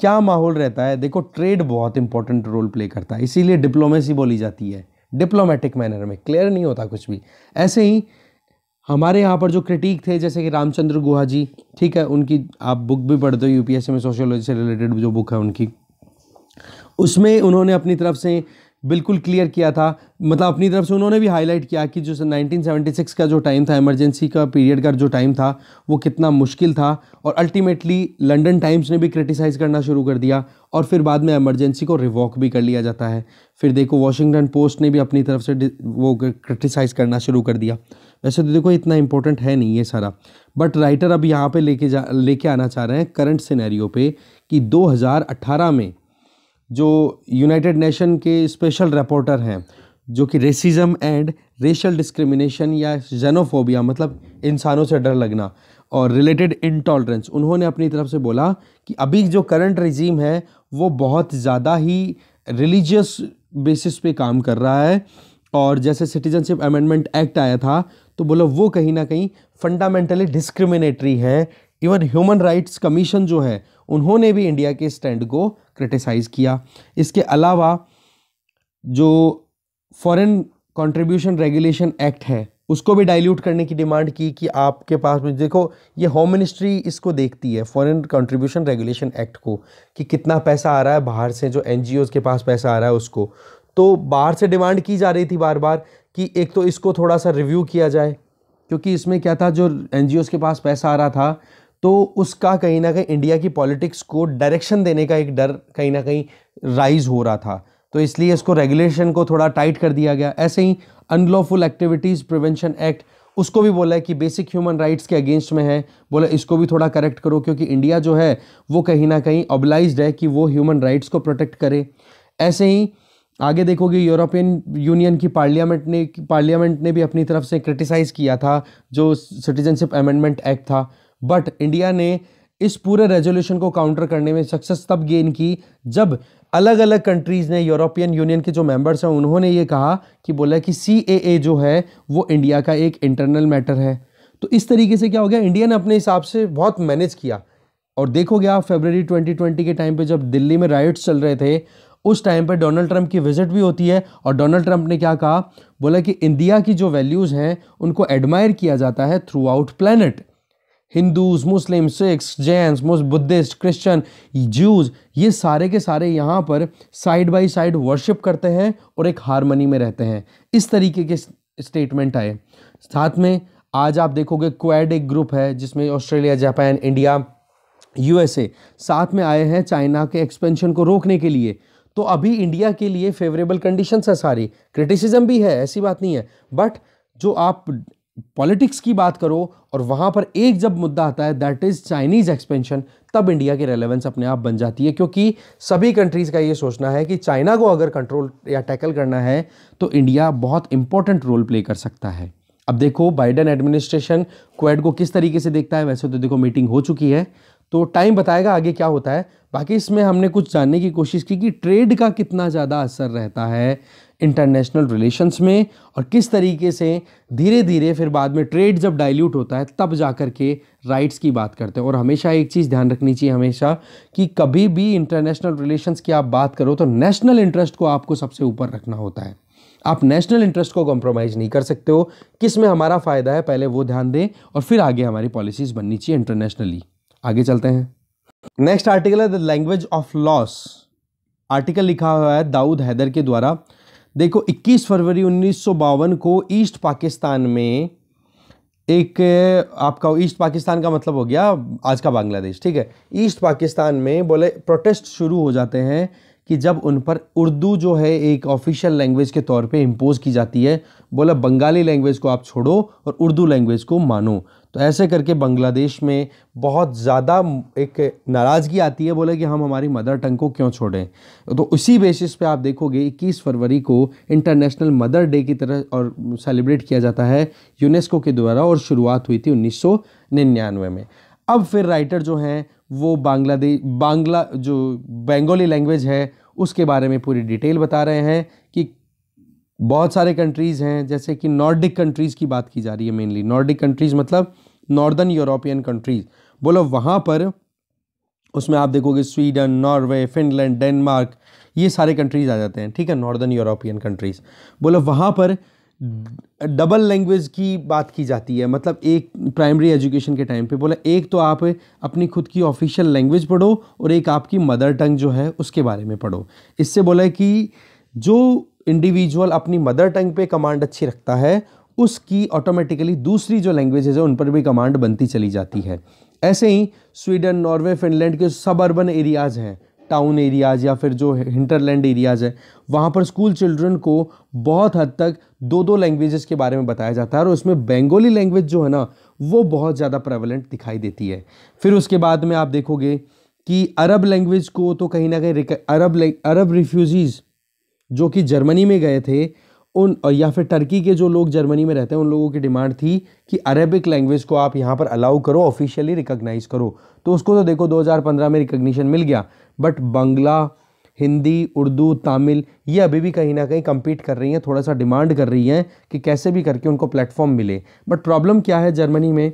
क्या माहौल रहता है देखो ट्रेड बहुत इंपॉर्टेंट रोल प्ले करता है इसीलिए डिप्लोमेसी बोली जाती है डिप्लोमेटिक मैनर में क्लियर नहीं होता कुछ भी ऐसे ही हमारे यहाँ पर जो क्रिटिक थे जैसे कि रामचंद्र गुहा जी ठीक है उनकी आप बुक भी पढ़ते हो यूपीएससी में सोशियोलॉजी से रिलेटेड जो बुक है उनकी उसमें उन्होंने अपनी तरफ से बिल्कुल क्लियर किया था मतलब अपनी तरफ से उन्होंने भी हाईलाइट किया कि जो 1976 का जो टाइम था इमरजेंसी का पीरियड का जो टाइम था वो कितना मुश्किल था और अल्टीमेटली लंदन टाइम्स ने भी क्रिटिसाइज़ करना शुरू कर दिया और फिर बाद में एमरजेंसी को रिवॉक भी कर लिया जाता है फिर देखो वॉशिंगटन पोस्ट ने भी अपनी तरफ से वो क्रिटिसाइज़ करना शुरू कर दिया वैसे तो देखो इतना इंपॉर्टेंट है नहीं ये सारा बट राइटर अब यहाँ पर लेके जा लेके आना चाह रहे हैं करंट सिनेरियो पे कि दो में जो यूनाइटेड नेशन के स्पेशल रिपोर्टर हैं जो कि रेसिज्म एंड रेशल डिस्क्रिमिनेशन या जेनोफोबिया मतलब इंसानों से डर लगना और रिलेटेड इनटॉलरेंस उन्होंने अपनी तरफ से बोला कि अभी जो करंट रिजीम है वो बहुत ज़्यादा ही रिलीजियस बेसिस पे काम कर रहा है और जैसे सिटीजनशिप अमेंडमेंट एक्ट आया था तो बोला वो कहीं ना कहीं फंडामेंटली डिस्क्रिमिनेटरी है इवन ह्यूमन राइट्स कमीशन जो है उन्होंने भी इंडिया के स्टैंड को क्रिटिसाइज़ किया इसके अलावा जो फॉरेन कंट्रीब्यूशन रेगुलेशन एक्ट है उसको भी डाइल्यूट करने की डिमांड की कि आपके पास में देखो ये होम मिनिस्ट्री इसको देखती है फॉरेन कंट्रीब्यूशन रेगुलेशन एक्ट को कि कितना पैसा आ रहा है बाहर से जो एन के पास पैसा आ रहा है उसको तो बाहर से डिमांड की जा रही थी बार बार कि एक तो इसको थोड़ा सा रिव्यू किया जाए क्योंकि इसमें क्या था जो एन के पास पैसा आ रहा था तो उसका कहीं ना कहीं इंडिया की पॉलिटिक्स को डायरेक्शन देने का एक डर कहीं ना कहीं राइज हो रहा था तो इसलिए इसको रेगुलेशन को थोड़ा टाइट कर दिया गया ऐसे ही अनलॉफुल एक्टिविटीज़ प्रिवेंशन एक्ट उसको भी बोला है कि बेसिक ह्यूमन राइट्स के अगेंस्ट में है बोला इसको भी थोड़ा करेक्ट करो क्योंकि इंडिया जो है वो कहीं ना कहीं ऑबलाइज है कि वो ह्यूमन राइट्स को प्रोटेक्ट करे ऐसे ही आगे देखोगे यूरोपियन यूनियन की पार्लियामेंट ने पार्लियामेंट ने भी अपनी तरफ से क्रिटिसाइज़ किया था जो सिटीजनशिप अमेंडमेंट एक्ट था बट इंडिया ने इस पूरे रेजोल्यूशन को काउंटर करने में सक्सेस तब गेन की जब अलग अलग कंट्रीज़ ने यूरोपियन यूनियन के जो मेंबर्स हैं उन्होंने ये कहा कि बोला कि सी जो है वो इंडिया का एक इंटरनल मैटर है तो इस तरीके से क्या हो गया इंडिया ने अपने हिसाब से बहुत मैनेज किया और देखोगे आप फेबररी 2020 के टाइम पे जब दिल्ली में राइट्स चल रहे थे उस टाइम पे डोनाल्ड ट्रंप की विजिट भी होती है और डोनाल्ड ट्रंप ने क्या कहा बोला कि इंडिया की जो वैल्यूज़ हैं उनको एडमायर किया जाता है throughout planet Hindus Muslim Sikhs Jain Buddhist Christian Jews ये सारे के सारे यहाँ पर साइड बाय साइड वर्शिप करते हैं और एक हारमनी में रहते हैं इस तरीके के स्टेटमेंट आए साथ में आज आप देखोगे क्वैड एक ग्रुप है जिसमें ऑस्ट्रेलिया जापान इंडिया यूएसए साथ में आए हैं चाइना के एक्सपेंशन को रोकने के लिए तो अभी इंडिया के लिए फेवरेबल कंडीशंस है सारी क्रिटिसिज्म भी है ऐसी बात नहीं है बट जो आप पॉलिटिक्स की बात करो और वहां पर एक जब मुद्दा आता है दैट इज़ चाइनीज़ एक्सपेंशन तब इंडिया की रेलेवेंस अपने आप बन जाती है क्योंकि सभी कंट्रीज़ का ये सोचना है कि चाइना को अगर कंट्रोल या टैकल करना है तो इंडिया बहुत इंपॉर्टेंट रोल प्ले कर सकता है अब देखो बाइडन एडमिनिस्ट्रेशन क्वेड को किस तरीके से देखता है वैसे तो देखो मीटिंग हो चुकी है तो टाइम बताएगा आगे क्या होता है बाकी इसमें हमने कुछ जानने की कोशिश की कि ट्रेड का कितना ज़्यादा असर रहता है इंटरनेशनल रिलेशंस में और किस तरीके से धीरे धीरे फिर बाद में ट्रेड जब डाइल्यूट होता है तब जा कर के राइट्स की बात करते हैं और हमेशा एक चीज़ ध्यान रखनी चाहिए हमेशा कि कभी भी इंटरनेशनल रिलेशंस की आप बात करो तो नेशनल इंटरेस्ट को आपको सबसे ऊपर रखना होता है आप नेशनल इंटरेस्ट को कॉम्प्रोमाइज़ नहीं कर सकते हो किस में हमारा फ़ायदा है पहले वो ध्यान दें और फिर आगे हमारी पॉलिसीज़ बननी चाहिए इंटरनेशनली आगे चलते हैं नेक्स्ट आर्टिकल है the language of loss article लिखा हुआ है दाऊद हैदर के द्वारा देखो 21 फरवरी उन्नीस को ईस्ट पाकिस्तान में एक आपका ईस्ट पाकिस्तान का मतलब हो गया आज का बांग्लादेश ठीक है ईस्ट पाकिस्तान में बोले प्रोटेस्ट शुरू हो जाते हैं कि जब उन पर उर्दू जो है एक ऑफिशियल लैंग्वेज के तौर पे इम्पोज़ की जाती है बोला बंगाली लैंग्वेज को आप छोड़ो और उर्दू लैंग्वेज को मानो तो ऐसे करके बांग्लादेश में बहुत ज़्यादा एक नाराज़गी आती है बोले कि हम हमारी मदर टंग को क्यों छोड़ें तो उसी बेसिस पे आप देखोगे 21 फरवरी को इंटरनेशनल मदर डे की तरह और सेलिब्रेट किया जाता है यूनेस्को के द्वारा और शुरुआत हुई थी उन्नीस में अब फिर राइटर जो हैं वो बांग्लादेश बांग्ला जो बंगाली लैंग्वेज है उसके बारे में पूरी डिटेल बता रहे हैं कि बहुत सारे कंट्रीज़ हैं जैसे कि नॉर्डिक कंट्रीज़ की बात की जा रही है मेनली नॉर्डिक कंट्रीज़ मतलब नॉर्दर्न यूरोपियन कंट्रीज़ बोलो वहाँ पर उसमें आप देखोगे स्वीडन नॉर्वे फिनलैंड डेनमार्क ये सारे कंट्रीज़ आ जाते हैं ठीक है नॉर्दर्न यूरोपियन कंट्रीज़ बोलो वहाँ पर डबल लैंग्वेज की बात की जाती है मतलब एक प्राइमरी एजुकेशन के टाइम पे बोला एक तो आप अपनी खुद की ऑफिशियल लैंग्वेज पढ़ो और एक आपकी मदर टंग जो है उसके बारे में पढ़ो इससे बोला कि जो इंडिविजुअल अपनी मदर टंग पे कमांड अच्छी रखता है उसकी ऑटोमेटिकली दूसरी जो लैंग्वेजेज है उन पर भी कमांड बनती चली जाती है ऐसे ही स्वीडन नॉर्वे फिनलैंड के सब अर्बन एरियाज़ हैं टाउन एरियाज़ या फिर जो हिंटरलैंड एरियाज़ है वहाँ पर स्कूल चिल्ड्रन को बहुत हद तक दो दो लैंग्वेजेस के बारे में बताया जाता है और उसमें बेंगोली लैंग्वेज जो है ना वो बहुत ज़्यादा प्रेवलेंट दिखाई देती है फिर उसके बाद में आप देखोगे कि अरब लैंग्वेज को तो कहीं ना कहीं अरब अरब रिफ्यूज़ीज़ जो कि जर्मनी में गए थे उन या फिर टर्की के जो लोग जर्मनी में रहते हैं उन लोगों की डिमांड थी कि अरेबिक लैंग्वेज को आप यहाँ पर अलाउ करो ऑफिशियली रिकॉग्नाइज करो तो उसको तो देखो 2015 में रिकॉग्निशन मिल गया बट बंगला हिंदी उर्दू तमिल ये अभी भी कहीं ना कहीं कम्पीट कर रही हैं थोड़ा सा डिमांड कर रही हैं कि कैसे भी करके उनको प्लेटफॉर्म मिले बट प्रॉब्लम क्या है जर्मनी में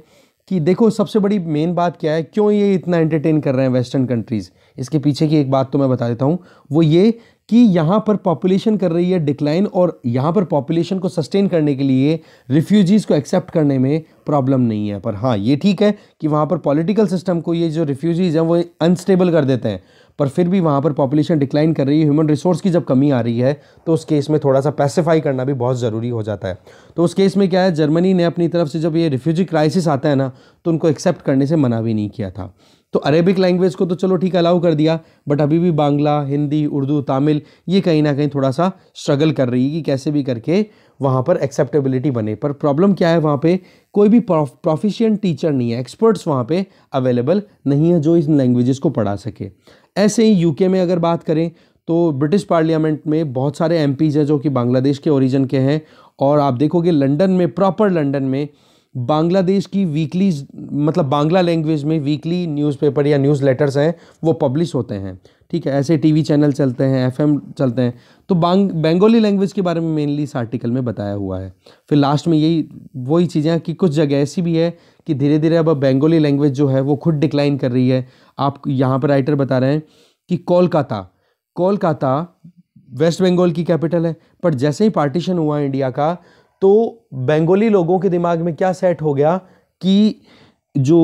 कि देखो सबसे बड़ी मेन बात क्या है क्यों ये इतना एंटरटेन कर रहे हैं वेस्टर्न कंट्रीज़ इसके पीछे की एक बात तो मैं बता देता हूँ वो ये कि यहाँ पर पॉपुलेशन कर रही है डिक्लाइन और यहाँ पर पॉपुलेशन को सस्टेन करने के लिए रिफ्यूजीज़ को एक्सेप्ट करने में प्रॉब्लम नहीं है पर हाँ ये ठीक है कि वहाँ पर पॉलिटिकल सिस्टम को ये जो रिफ्यूजीज़ हैं वो अनस्टेबल कर देते हैं पर फिर भी वहाँ पर पॉपुलेशन डिक्लाइन कर रही है ह्यूमन रिसोर्स की जब कमी आ रही है तो उस केस में थोड़ा सा पैसिफाई करना भी बहुत ज़रूरी हो जाता है तो उस केस में क्या है जर्मनी ने अपनी तरफ से जब ये रिफ्यूजी क्राइसिस आता है ना तो उनको एक्सेप्ट करने से मना भी नहीं किया था तो अरेबिक लैंग्वेज को तो चलो ठीक अलाउ कर दिया बट अभी भी बांग्ला हिंदी उर्दू तमिल ये कहीं ना कहीं थोड़ा सा स्ट्रगल कर रही है कि कैसे भी करके वहाँ पर एक्सेप्टेबिलिटी बने पर प्रॉब्लम क्या है वहाँ पे कोई भी प्रोफिशियंट टीचर नहीं है एक्सपर्ट्स वहाँ पे अवेलेबल नहीं है जो इन लैंग्वेजेस को पढ़ा सके ऐसे ही यूके में अगर बात करें तो ब्रिटिश पार्लियामेंट में बहुत सारे एम हैं जो कि बांग्लादेश के ओरिजिन के हैं और आप देखोगे लंदन में प्रॉपर लंदन में बांग्लादेश की वीकली मतलब बांग्ला लैंग्वेज में वीकली न्यूज़पेपर या न्यूज़ लेटर्स हैं वो पब्लिश होते हैं ठीक है ऐसे टीवी चैनल चलते हैं एफएम चलते हैं तो बांग बेंगोली लैंग्वेज के बारे में मेनली इस आर्टिकल में बताया हुआ है फिर लास्ट में यही वही चीज़ें कि कुछ जगह ऐसी भी है कि धीरे धीरे अब बेंगोली लैंग्वेज जो है वो खुद डिक्लाइन कर रही है आप यहाँ पर राइटर बता रहे हैं कि कोलकाता कोलकाता वेस्ट बंगाल की कैपिटल है पर जैसे ही पार्टीशन हुआ इंडिया का तो बंगाली लोगों के दिमाग में क्या सेट हो गया कि जो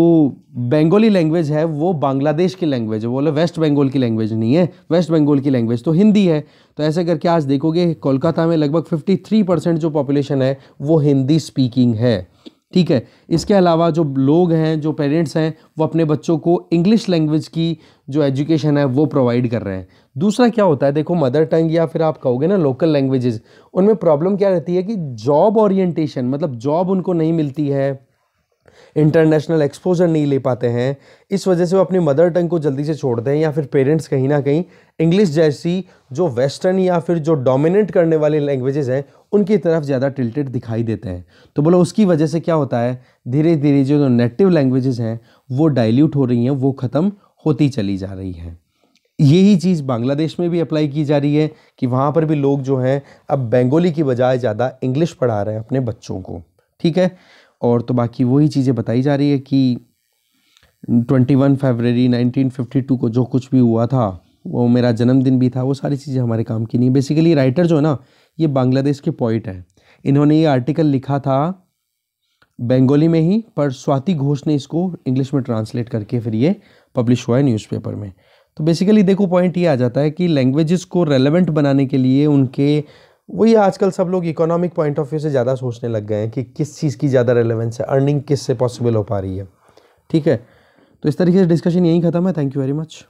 बंगाली लैंग्वेज है वो बांग्लादेश की लैंग्वेज है बोले वेस्ट बंगाल की लैंग्वेज नहीं है वेस्ट बंगाल की लैंग्वेज तो हिंदी है तो ऐसे करके आज देखोगे कोलकाता में लगभग 53 परसेंट जो पॉपुलेशन है वो हिंदी स्पीकिंग है ठीक है इसके अलावा जो लोग हैं जो पेरेंट्स हैं वो अपने बच्चों को इंग्लिश लैंग्वेज की जो एजुकेशन है वो प्रोवाइड कर रहे हैं दूसरा क्या होता है देखो मदर टंग या फिर आप कहोगे ना लोकल लैंग्वेजेस उनमें प्रॉब्लम क्या रहती है कि जॉब ओरिएंटेशन मतलब जॉब उनको नहीं मिलती है इंटरनेशनल एक्सपोजर नहीं ले पाते हैं इस वजह से वो अपनी मदर टंग को जल्दी से छोड़ते हैं या फिर पेरेंट्स कहीं ना कहीं इंग्लिश जैसी जो वेस्टर्न या फिर जो डोमिनेट करने वाले लैंग्वेजेस हैं उनकी तरफ ज़्यादा टिल्टेड दिखाई देते हैं तो बोलो उसकी वजह से क्या होता है धीरे धीरे जो नेटिव लैंग्वेजेस हैं वो डाइल्यूट हो रही हैं वो ख़त्म होती चली जा रही है यही चीज़ बांग्लादेश में भी अप्लाई की जा रही है कि वहाँ पर भी लोग जो हैं अब बेंगोली की बजाय ज़्यादा इंग्लिश पढ़ा रहे हैं अपने बच्चों को ठीक है और तो बाकी वही चीज़ें बताई जा रही है कि 21 फरवरी 1952 को जो कुछ भी हुआ था वो मेरा जन्मदिन भी था वो सारी चीज़ें हमारे काम की नहीं बेसिकली राइटर जो है ना ये बांग्लादेश के पॉइट हैं इन्होंने ये आर्टिकल लिखा था बंगाली में ही पर स्वाति घोष ने इसको इंग्लिश में ट्रांसलेट करके फिर ये पब्लिश हुआ है न्यूज़पेपर में तो बेसिकली देखो पॉइंट ये आ जाता है कि लैंग्वेजेस को रेलेवेंट बनाने के लिए उनके वही आजकल सब लोग इकोनॉमिक पॉइंट ऑफ व्यू से ज़्यादा सोचने लग गए हैं कि किस चीज़ की ज़्यादा रेलेवेंस है अर्निंग किस से पॉसिबल हो पा रही है ठीक है तो इस तरीके से डिस्कशन यहीं ख़त्म है थैंक यू वेरी मच